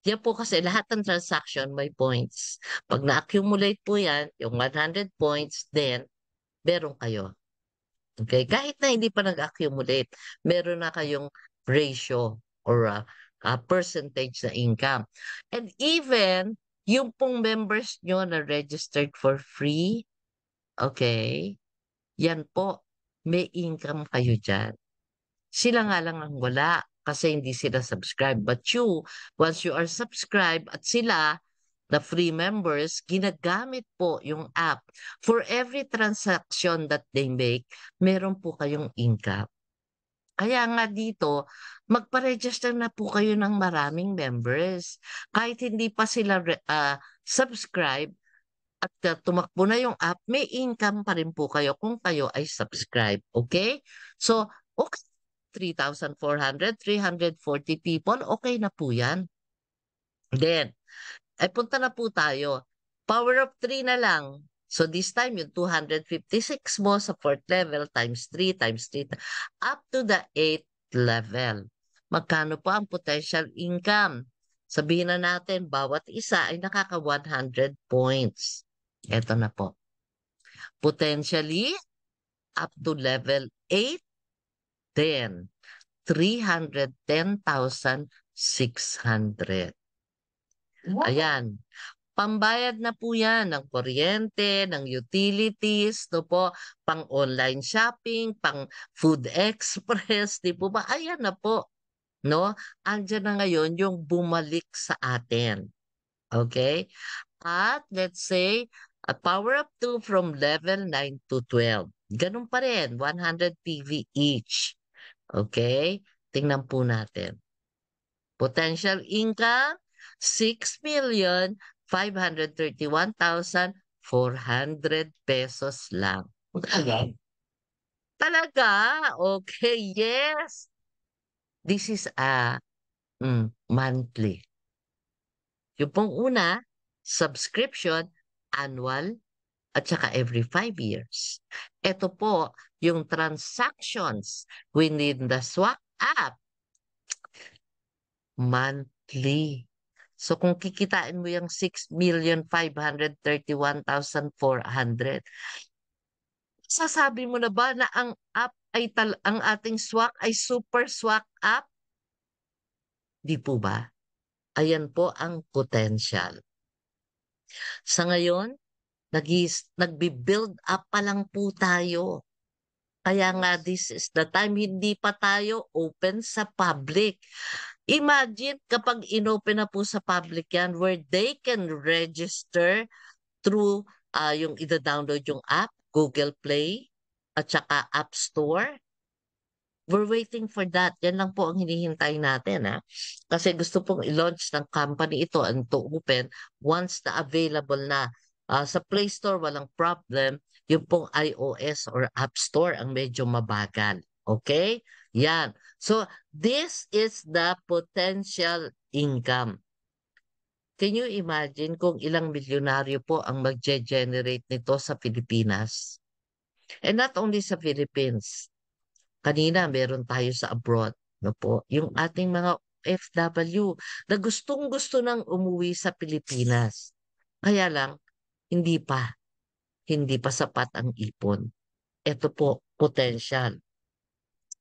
Yan po kasi lahat ng transaction may points. Pag na-accumulate po yan, yung 100 points, then meron kayo. Okay? Kahit na hindi pa nag-accumulate, meron na kayong ratio or uh, a, uh, percentage na income. And even yung pong members nyo na registered for free, okay, yan po, may income kayo dyan. Sila nga lang ang wala kasi hindi sila subscribe. But you, once you are subscribed at sila, the free members, ginagamit po yung app. For every transaction that they make, meron po kayong income. Kaya nga dito, magpa-register na po kayo ng maraming members. Kahit hindi pa sila uh, subscribe at uh, tumakbo na yung app, may income pa rin po kayo kung kayo ay subscribe. Okay? So, okay 3,400, 340 people, okay na po yan. Then, ay punta na po tayo. Power of 3 na lang. So this time, yung 256 mo sa 4th level times 3 times 3 up to the 8th level. Magkano po ang potential income? Sabihin na natin, bawat isa ay nakaka 100 points. Ito na po. Potentially, up to level 8, then 310,600. Wow. Ayan. Pambayad na po yan ng kuryente, ng utilities, no po, pang online shopping, pang food express, di po ba? Ayan na po. No? Andiyan na ngayon yung bumalik sa atin. Okay? At let's say, a power up to from level 9 to 12. Ganun pa rin, 100 PV each. Okay? Tingnan po natin. Potential income, 6,531,400 pesos lang. Agad? Talaga? Okay, yes. This is a mm, monthly. Yung pong una, subscription, annual at saka every five years. Ito po yung transactions within the swap app monthly. So kung kikitain mo yung 6,531,400, sasabi mo na ba na ang app ay tal ang ating swak ay super swak app? Di po ba? Ayan po ang potential. Sa ngayon, nag nagbi-build up pa lang po tayo. Kaya nga this is the time hindi pa tayo open sa public. Imagine kapag inopen na po sa public yan where they can register through uh, yung ida-download yung app, Google Play, at saka App Store. We're waiting for that. Yan lang po ang hinihintay natin. Ha? Kasi gusto pong i-launch ng company ito and to open once na available na Uh, sa Play Store, walang problem. Yung pong iOS or App Store ang medyo mabagal. Okay? Yan. So, this is the potential income. Can you imagine kung ilang milyonaryo po ang magge-generate nito sa Pilipinas? And not only sa Philippines. Kanina, meron tayo sa abroad. No po? Yung ating mga FW na gustong-gusto nang umuwi sa Pilipinas. Kaya lang, hindi pa. Hindi pa sapat ang ipon. Ito po, potential.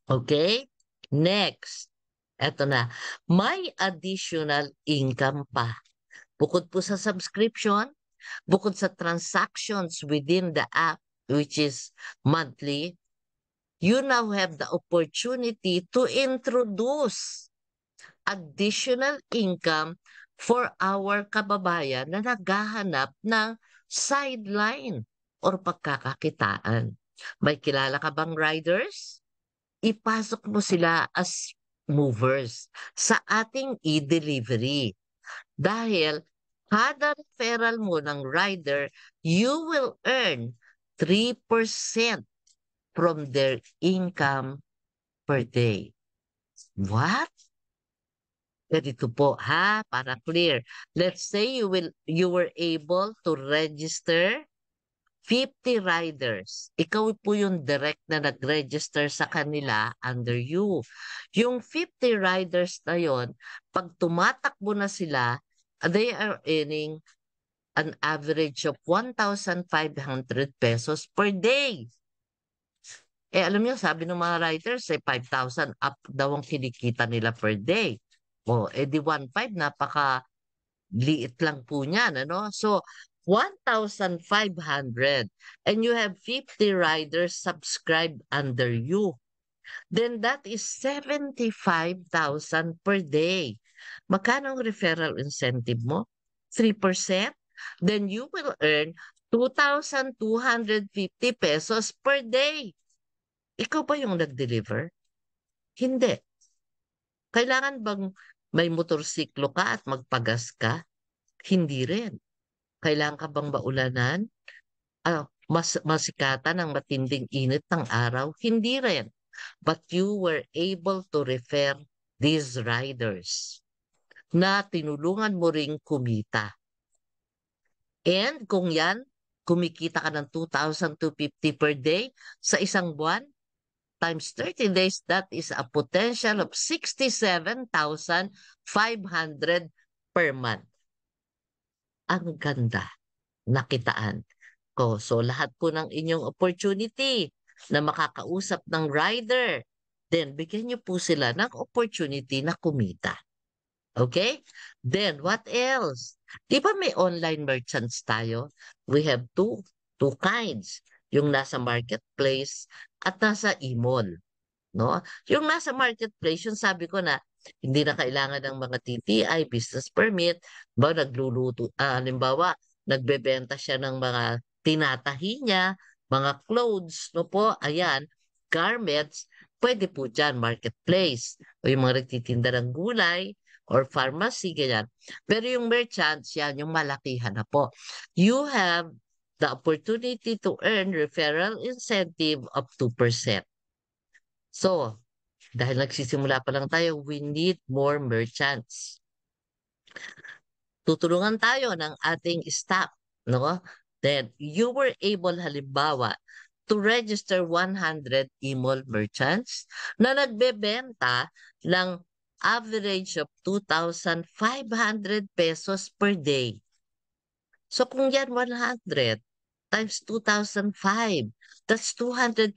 Okay? Next. Ito na. May additional income pa. Bukod po sa subscription, bukod sa transactions within the app, which is monthly, you now have the opportunity to introduce additional income for our kababayan na naghahanap ng sideline or pagkakakitaan. May kilala ka bang riders? Ipasok mo sila as movers sa ating e-delivery. Dahil kada referral mo ng rider, you will earn 3% from their income per day. What? Ganito po ha, para clear. Let's say you will you were able to register 50 riders. Ikaw po yung direct na nag-register sa kanila under you. Yung 50 riders na yon, pag tumatakbo na sila, they are earning an average of 1,500 pesos per day. Eh, alam niyo, sabi ng mga riders, eh, say 5,000 up daw ang kinikita nila per day. O, oh, edi eh, 1.5, napaka liit lang po niyan. Ano? So, 1,500 and you have 50 riders subscribed under you. Then that is 75,000 per day. Magkano ang referral incentive mo? 3%? Then you will earn 2,250 pesos per day. Ikaw ba yung nag-deliver? Hindi. Kailangan bang may motorsiklo ka at magpagas ka? Hindi rin. Kailangan ka bang maulanan? Uh, mas masikatan ang matinding init ng araw? Hindi rin. But you were able to refer these riders na tinulungan mo ring kumita. And kung yan, kumikita ka ng 2,250 per day sa isang buwan, times 30 days, that is a potential of 67,500 per month. Ang ganda nakitaan ko. So lahat po ng inyong opportunity na makakausap ng rider, then bigyan niyo po sila ng opportunity na kumita. Okay? Then, what else? Di ba may online merchants tayo? We have two, two kinds. Yung nasa marketplace at nasa Imon. No? Yung nasa marketplace, yung sabi ko na hindi na kailangan ng mga TTI, business permit, ba nagluluto, ah, halimbawa, nagbebenta siya ng mga tinatahi niya, mga clothes, no po, ayan, garments, pwede po dyan, marketplace, o yung mga nagtitinda ng gulay, or pharmacy, ganyan. Pero yung merchants, yan, yung malakihan na po. You have the opportunity to earn referral incentive of 2%. So, dahil nagsisimula pa lang tayo, we need more merchants. Tutulungan tayo ng ating staff. No? Then, you were able halimbawa to register 100 email merchants na nagbebenta ng average of 2,500 pesos per day. So kung yan 100, times 2,005. That's 250,000.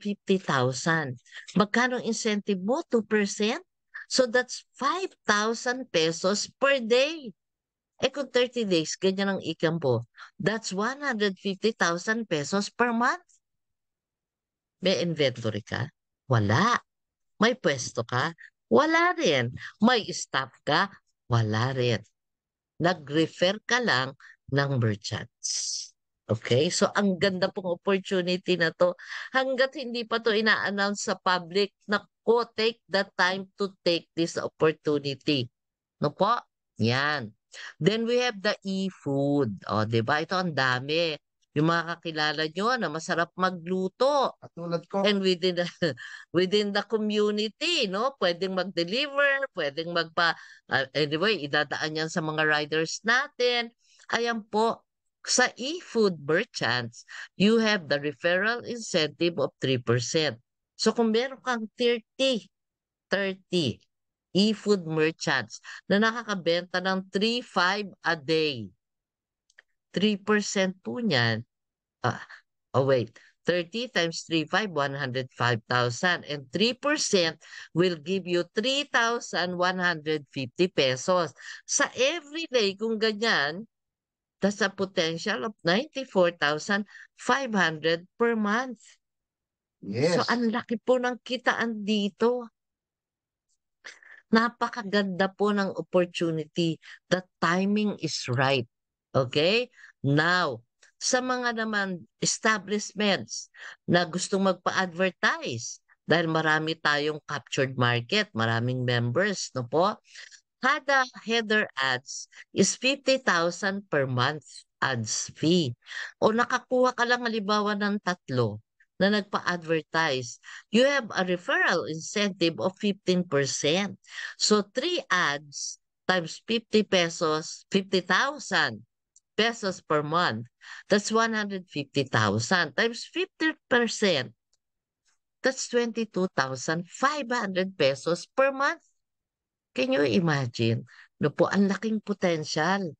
Magkano incentive mo? 2%? So that's 5,000 pesos per day. Eh kung 30 days, ganyan ang ikam po. That's 150,000 pesos per month. May inventory ka? Wala. May pwesto ka? Wala rin. May staff ka? Wala rin. Nag-refer ka lang ng merchants. Okay? So, ang ganda pong opportunity na to. Hanggat hindi pa to ina-announce sa public, nako, take the time to take this opportunity. No po? Yan. Then we have the e-food. O, ba diba? Ito ang dami. Yung mga kakilala nyo na masarap magluto. Katulad ko. And within the, [LAUGHS] within the community, no? Pwedeng mag-deliver, pwedeng magpa... Uh, anyway, idadaan yan sa mga riders natin. Ayan po, sa e-food merchants, you have the referral incentive of 3%. So kung meron kang 30, 30 e-food merchants na nakakabenta ng 3-5 a day, 3% po niyan, ah, oh wait, 30 times 3, 5, 105,000. And 3% will give you 3,150 pesos. Sa everyday, kung ganyan, That's a potential of 94,500 per month. Yes. So ang laki po ng kitaan dito. Napakaganda po ng opportunity. The timing is right. Okay? Now, sa mga naman establishments na gustong magpa-advertise dahil marami tayong captured market, maraming members, no po? Kada header ads is 50,000 per month ads fee. O nakakuha ka lang halimbawa ng tatlo na nagpa-advertise, you have a referral incentive of 15%. So, 3 ads times 50 pesos, 50,000 pesos per month. That's 150,000 times 50%. That's 22,500 pesos per month. Can you imagine? No po, ang laking potential.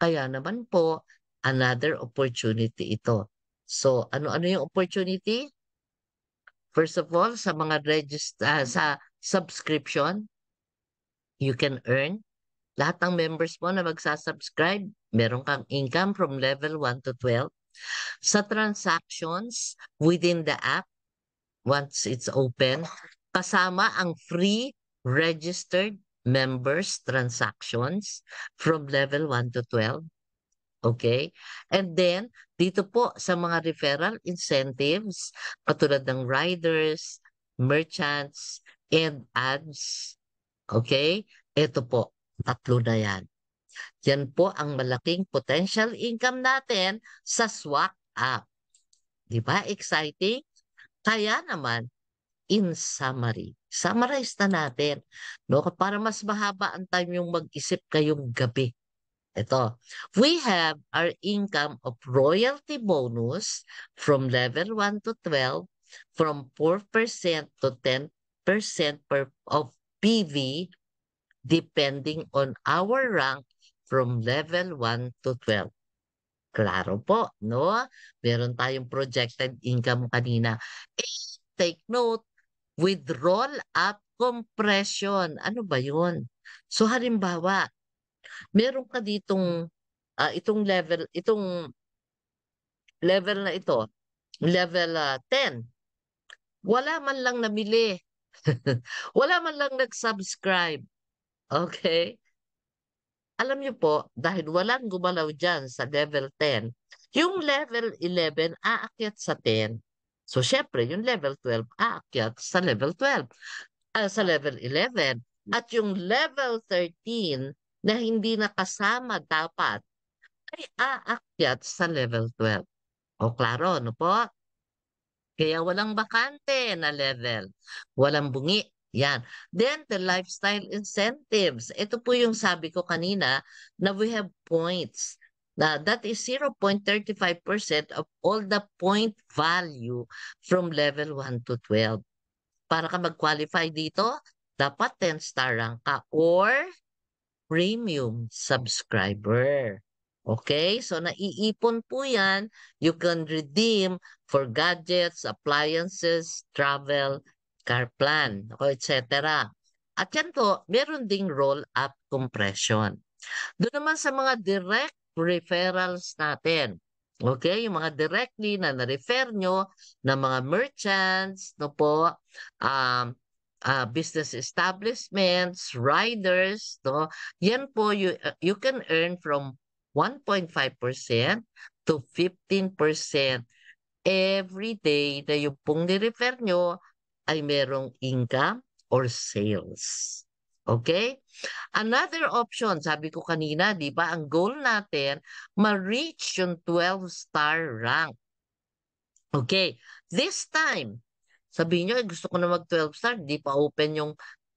Kaya naman po, another opportunity ito. So, ano-ano yung opportunity? First of all, sa mga register, uh, ah, sa subscription, you can earn. Lahat ng members mo na magsasubscribe, meron kang income from level 1 to 12. Sa transactions within the app, once it's open, kasama ang free registered members transactions from level 1 to 12. Okay? And then, dito po sa mga referral incentives, patulad ng riders, merchants, and ads. Okay? Ito po, tatlo na yan. Yan po ang malaking potential income natin sa swak app. Di ba? Exciting? Kaya naman, in summary. Summarize na natin. No? Para mas mahaba ang time yung mag-isip kayong gabi. Ito, we have our income of royalty bonus from level 1 to 12 from 4% to 10% per of PV depending on our rank from level 1 to 12. Klaro po, no? Meron tayong projected income kanina. Eh, take note, with roll up compression. Ano ba yun? So halimbawa, meron ka ditong uh, itong level, itong level na ito, level uh, ah, 10. Wala man lang namili. [LAUGHS] Wala man lang nag-subscribe. Okay? Alam niyo po, dahil walang gumalaw dyan sa level 10, yung level 11 aakyat sa 10. So, syempre, yung level 12 aakyat sa level 12, uh, sa level 11. Mm. At yung level 13 na hindi nakasama dapat ay aakyat sa level 12. O klaro, ano po? Kaya walang bakante na level. Walang bungi. Yan. Then the lifestyle incentives. Ito po yung sabi ko kanina na we have points Now, that is 0.35% of all the point value from level 1 to 12. Para ka mag-qualify dito, dapat 10 star rank ka or premium subscriber. Okay? So, naiipon po yan. You can redeem for gadgets, appliances, travel, car plan, etc. At yan po, meron ding roll-up compression. Doon naman sa mga direct referrals natin. Okay, yung mga directly na na-refer nyo ng mga merchants, no po, um, uh, business establishments, riders, no? Yan po, you, uh, you can earn from 1.5% to 15% every day na yung pong ni-refer nyo ay merong income or sales. Okay? Another option, sabi ko kanina, di ba, ang goal natin, ma-reach yung 12-star rank. Okay, this time, sabi nyo, eh, gusto ko na mag 12-star, di pa open yung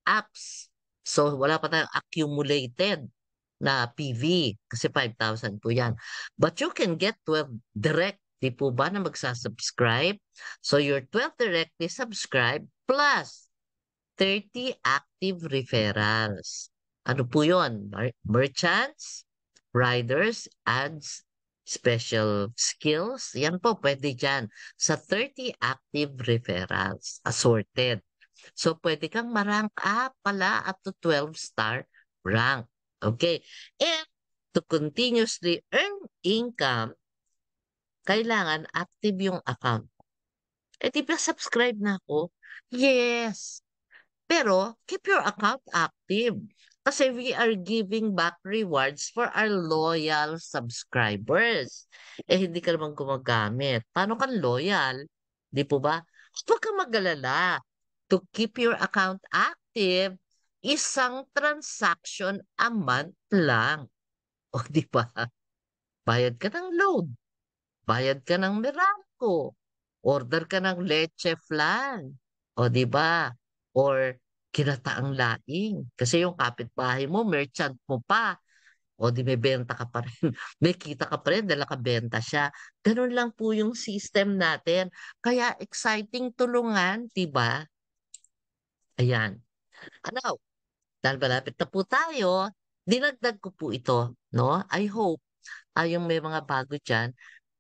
apps. So, wala pa tayong accumulated na PV kasi 5,000 po yan. But you can get 12 direct. Di po ba na magsasubscribe? So, your 12 directly subscribe plus 30 active referrals. Ano po yun? Merchants, riders, ads, special skills. Yan po, pwede dyan. Sa 30 active referrals, assorted. So, pwede kang marank up pala up to 12-star rank. Okay. And to continuously earn income, kailangan active yung account. Eh, di ba subscribe na ako? Yes! Pero keep your account active kasi we are giving back rewards for our loyal subscribers. Eh, hindi ka naman gumagamit. Paano ka loyal? Di po ba? Huwag ka magalala. To keep your account active, isang transaction a month lang. [LAUGHS] O, di ba? Bayad ka ng load. Bayad ka ng Meralco. Order ka ng leche flan. O, di ba? or ang laing. Kasi yung kapitbahay mo, merchant mo pa. O di may benta ka pa rin. [LAUGHS] may kita ka pa rin dala ka benta siya. Ganun lang po yung system natin. Kaya exciting tulungan, di ba? Ayan. Ano? Dahil malapit na po tayo, dinagdag ko po ito. No? I hope ay ah, may mga bago dyan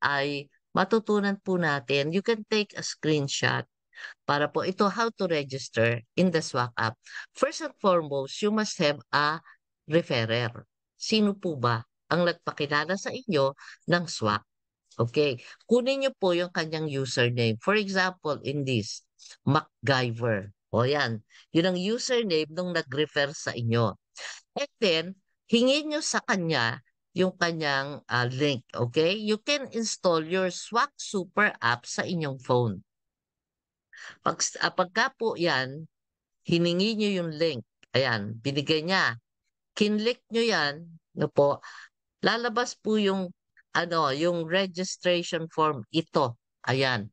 ay matutunan po natin. You can take a screenshot para po ito how to register in the SWAC app. First and foremost, you must have a referrer. Sino po ba ang nagpakilala sa inyo ng SWAC? Okay, kunin niyo po yung kanyang username. For example, in this, MacGyver. O yan, yun ang username nung nag-refer sa inyo. And then, hingin niyo sa kanya yung kanyang uh, link, okay? You can install your Swag Super app sa inyong phone. Pag, ah, pagka po yan, hiningi nyo yung link. Ayan, binigay niya. Kinlik nyo yan, no po, lalabas po yung, ano, yung registration form. Ito, ayan.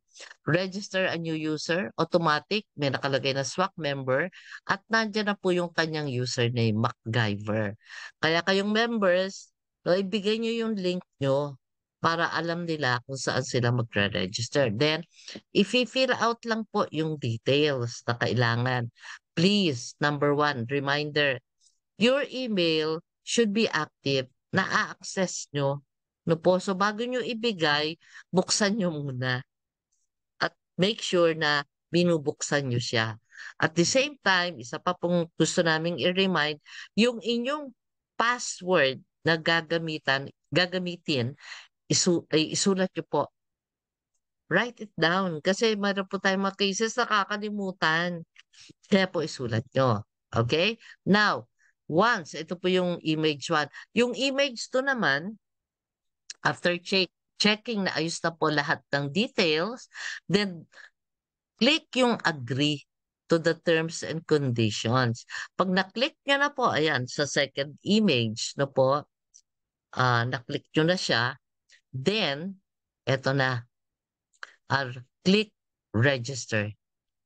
Register a new user, automatic, may nakalagay na SWAC member, at nandyan na po yung kanyang username, MacGyver. Kaya kayong members, no, ibigay nyo yung link nyo para alam nila kung saan sila magre-register. Then, i-fill out lang po yung details na kailangan. Please, number one, reminder, your email should be active na access nyo no po. So, bago nyo ibigay, buksan nyo muna. At make sure na binubuksan nyo siya. At the same time, isa pa pong gusto naming i-remind, yung inyong password na gagamitan, gagamitin isu ay isulat niyo po. Write it down kasi mayroon po tayong mga cases na kakalimutan. Kaya po isulat niyo. Okay? Now, once, ito po yung image 1. Yung image to naman, after check, checking na ayos na po lahat ng details, then click yung agree to the terms and conditions. Pag na-click nyo na po, ayan, sa second image na po, uh, na-click nyo na siya, Then, eto na. I'll click register.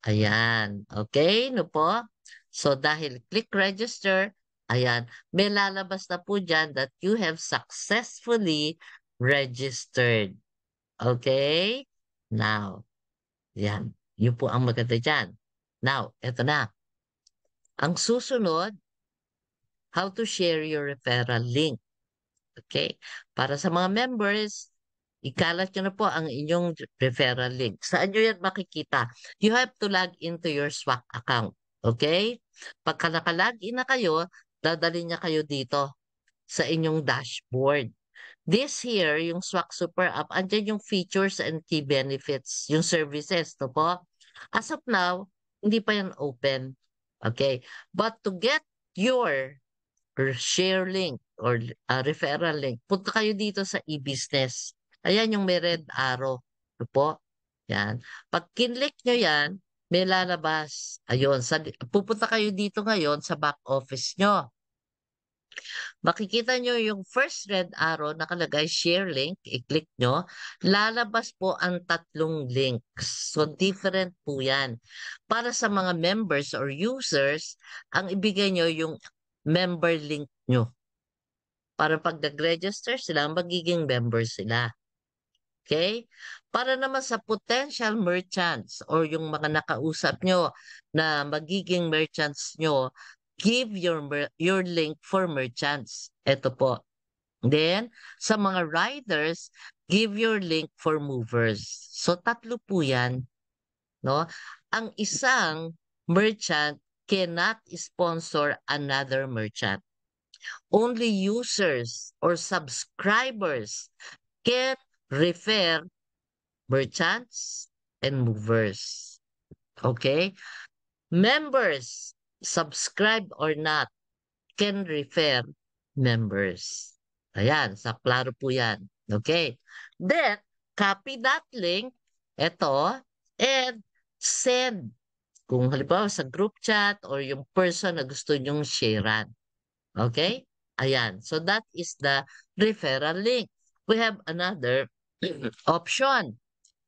Ayan. Okay, no po? So, dahil click register, ayan, may lalabas na po dyan that you have successfully registered. Okay? Now, yan. Yun po ang maganda dyan. Now, eto na. Ang susunod, how to share your referral link. Okay? Para sa mga members, ikalat nyo na po ang inyong referral link. Saan nyo yan makikita? You have to log into your SWAC account. Okay? Pagka nakalagin na kayo, dadalhin niya kayo dito sa inyong dashboard. This here, yung SWAC Super App, andyan yung features and key benefits, yung services, to po? As of now, hindi pa yan open. Okay? But to get your share link or uh, referral link, punta kayo dito sa e-business. Ayan yung may red arrow. Ito ano po. Yan. Pag kinlik nyo yan, may lalabas. Ayun. Sa, pupunta kayo dito ngayon sa back office nyo. Makikita nyo yung first red arrow nakalagay share link. I-click nyo. Lalabas po ang tatlong links. So different po yan. Para sa mga members or users, ang ibigay nyo yung member link nyo. Para pag nag-register sila, magiging member sila. Okay? Para naman sa potential merchants or yung mga nakausap nyo na magiging merchants nyo, give your, your link for merchants. Ito po. Then, sa mga riders, give your link for movers. So, tatlo po yan. No? Ang isang merchant cannot sponsor another merchant. Only users or subscribers can refer merchants and movers. Okay? Members, subscribe or not, can refer members. Ayan, saklaro po yan. Okay? Then, copy that link, ito, and send. Kung halimbawa sa group chat or yung person na gusto nyong sharean. Okay? Ayan. So that is the referral link. We have another [CLEARS THROAT] option.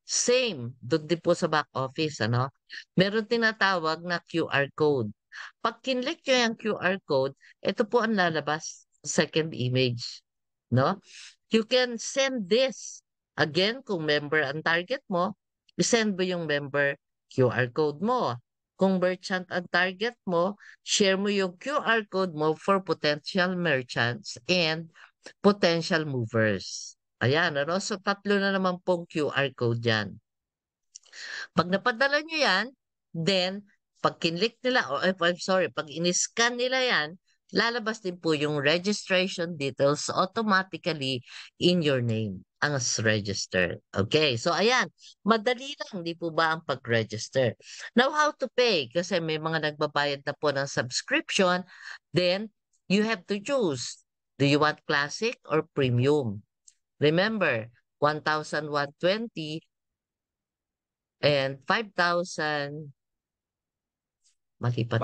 Same. Doon din po sa back office. Ano? Meron tinatawag na QR code. Pag kinlik nyo yung QR code, ito po ang lalabas. Second image. No? You can send this. Again, kung member ang target mo, send mo yung member QR code mo. Kung merchant ang target mo, share mo yung QR code mo for potential merchants and potential movers. Ayan, ano? So, tatlo na naman pong QR code yan. Pag napadala nyo yan, then, pag kinlik nila, or eh, I'm sorry, pag in-scan nila yan, lalabas din po yung registration details automatically in your name as registered. Okay, so ayan, madali lang, di po ba ang pag-register? Now, how to pay? Kasi may mga nagbabayad na po ng subscription, then you have to choose. Do you want classic or premium? Remember, 1,120 and 5,000 mali pa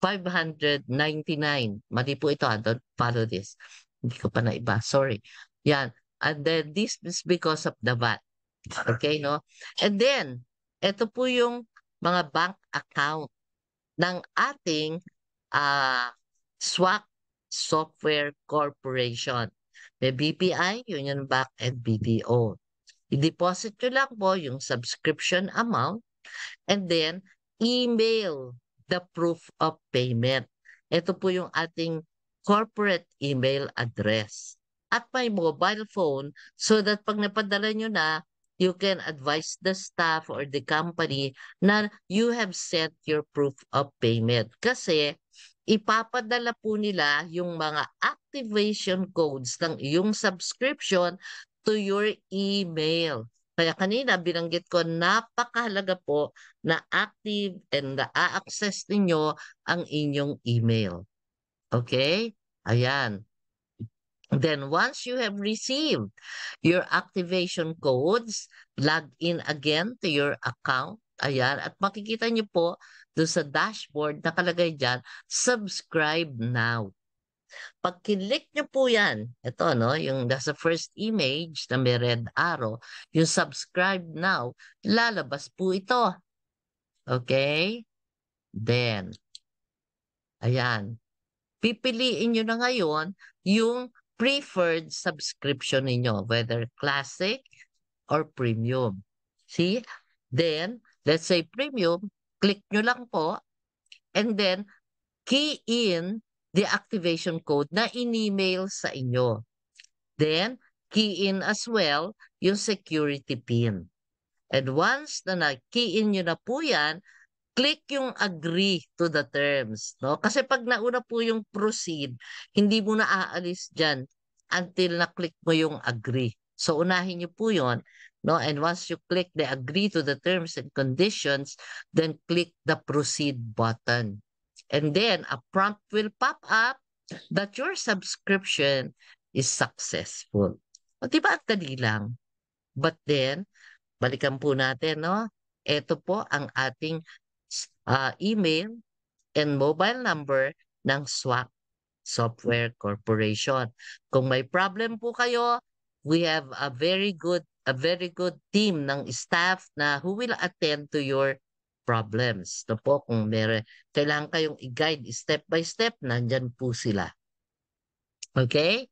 599. Mali po ito, ah. don't Follow this. Hindi ko pa naiba. Sorry. Yan. And then, this is because of the VAT. Okay, no? And then, ito po yung mga bank account ng ating uh, ah, SWAC Software Corporation. May BPI, Union Bank, and BDO. I-deposit nyo lang po yung subscription amount and then email the proof of payment. Ito po yung ating corporate email address. At may mobile phone so that pag napadala nyo na, you can advise the staff or the company na you have sent your proof of payment. Kasi ipapadala po nila yung mga activation codes ng iyong subscription to your email. Kaya kanina binanggit ko napakahalaga po na active and na-access ninyo ang inyong email. Okay? Ayan. Then once you have received your activation codes, log in again to your account. Ayan. At makikita nyo po doon sa dashboard nakalagay dyan, subscribe now. Pag kinlik nyo po yan, ito no, yung nasa first image na may red arrow, yung subscribe now, lalabas po ito. Okay? Then, ayan. Pipiliin nyo na ngayon yung preferred subscription niyo whether classic or premium. See? Then, let's say premium, click nyo lang po, and then key in deactivation code na in-email sa inyo. Then, key in as well yung security pin. And once na na-key in nyo na po yan, click yung agree to the terms. No? Kasi pag nauna po yung proceed, hindi mo na aalis dyan until na-click mo yung agree. So unahin nyo po yon no? And once you click the agree to the terms and conditions, then click the proceed button and then a prompt will pop up that your subscription is successful. O, di ba? Ang dali lang. But then, balikan po natin, no? Ito po ang ating uh, email and mobile number ng SWAC Software Corporation. Kung may problem po kayo, we have a very good a very good team ng staff na who will attend to your problems. No po, kung meron, kailangan kayong i-guide step by step, nandyan po sila. Okay?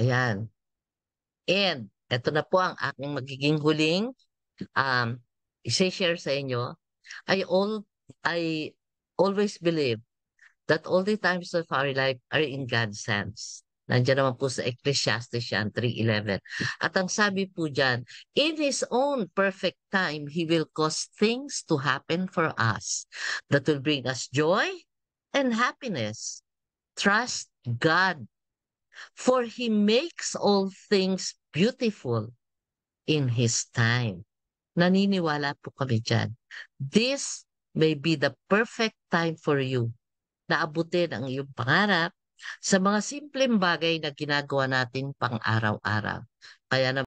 Ayan. And, ito na po ang aking magiging huling um, isi-share sa inyo. I, all, I always believe that all the times of our life are in God's hands. Nandiyan naman po sa Ecclesiastes 3.11. At ang sabi po dyan, In His own perfect time, He will cause things to happen for us that will bring us joy and happiness. Trust God, for He makes all things beautiful in His time. Naniniwala po kami dyan. This may be the perfect time for you na abutin ang iyong pangarap, sa mga simpleng bagay na ginagawa natin pang araw-araw. Kaya na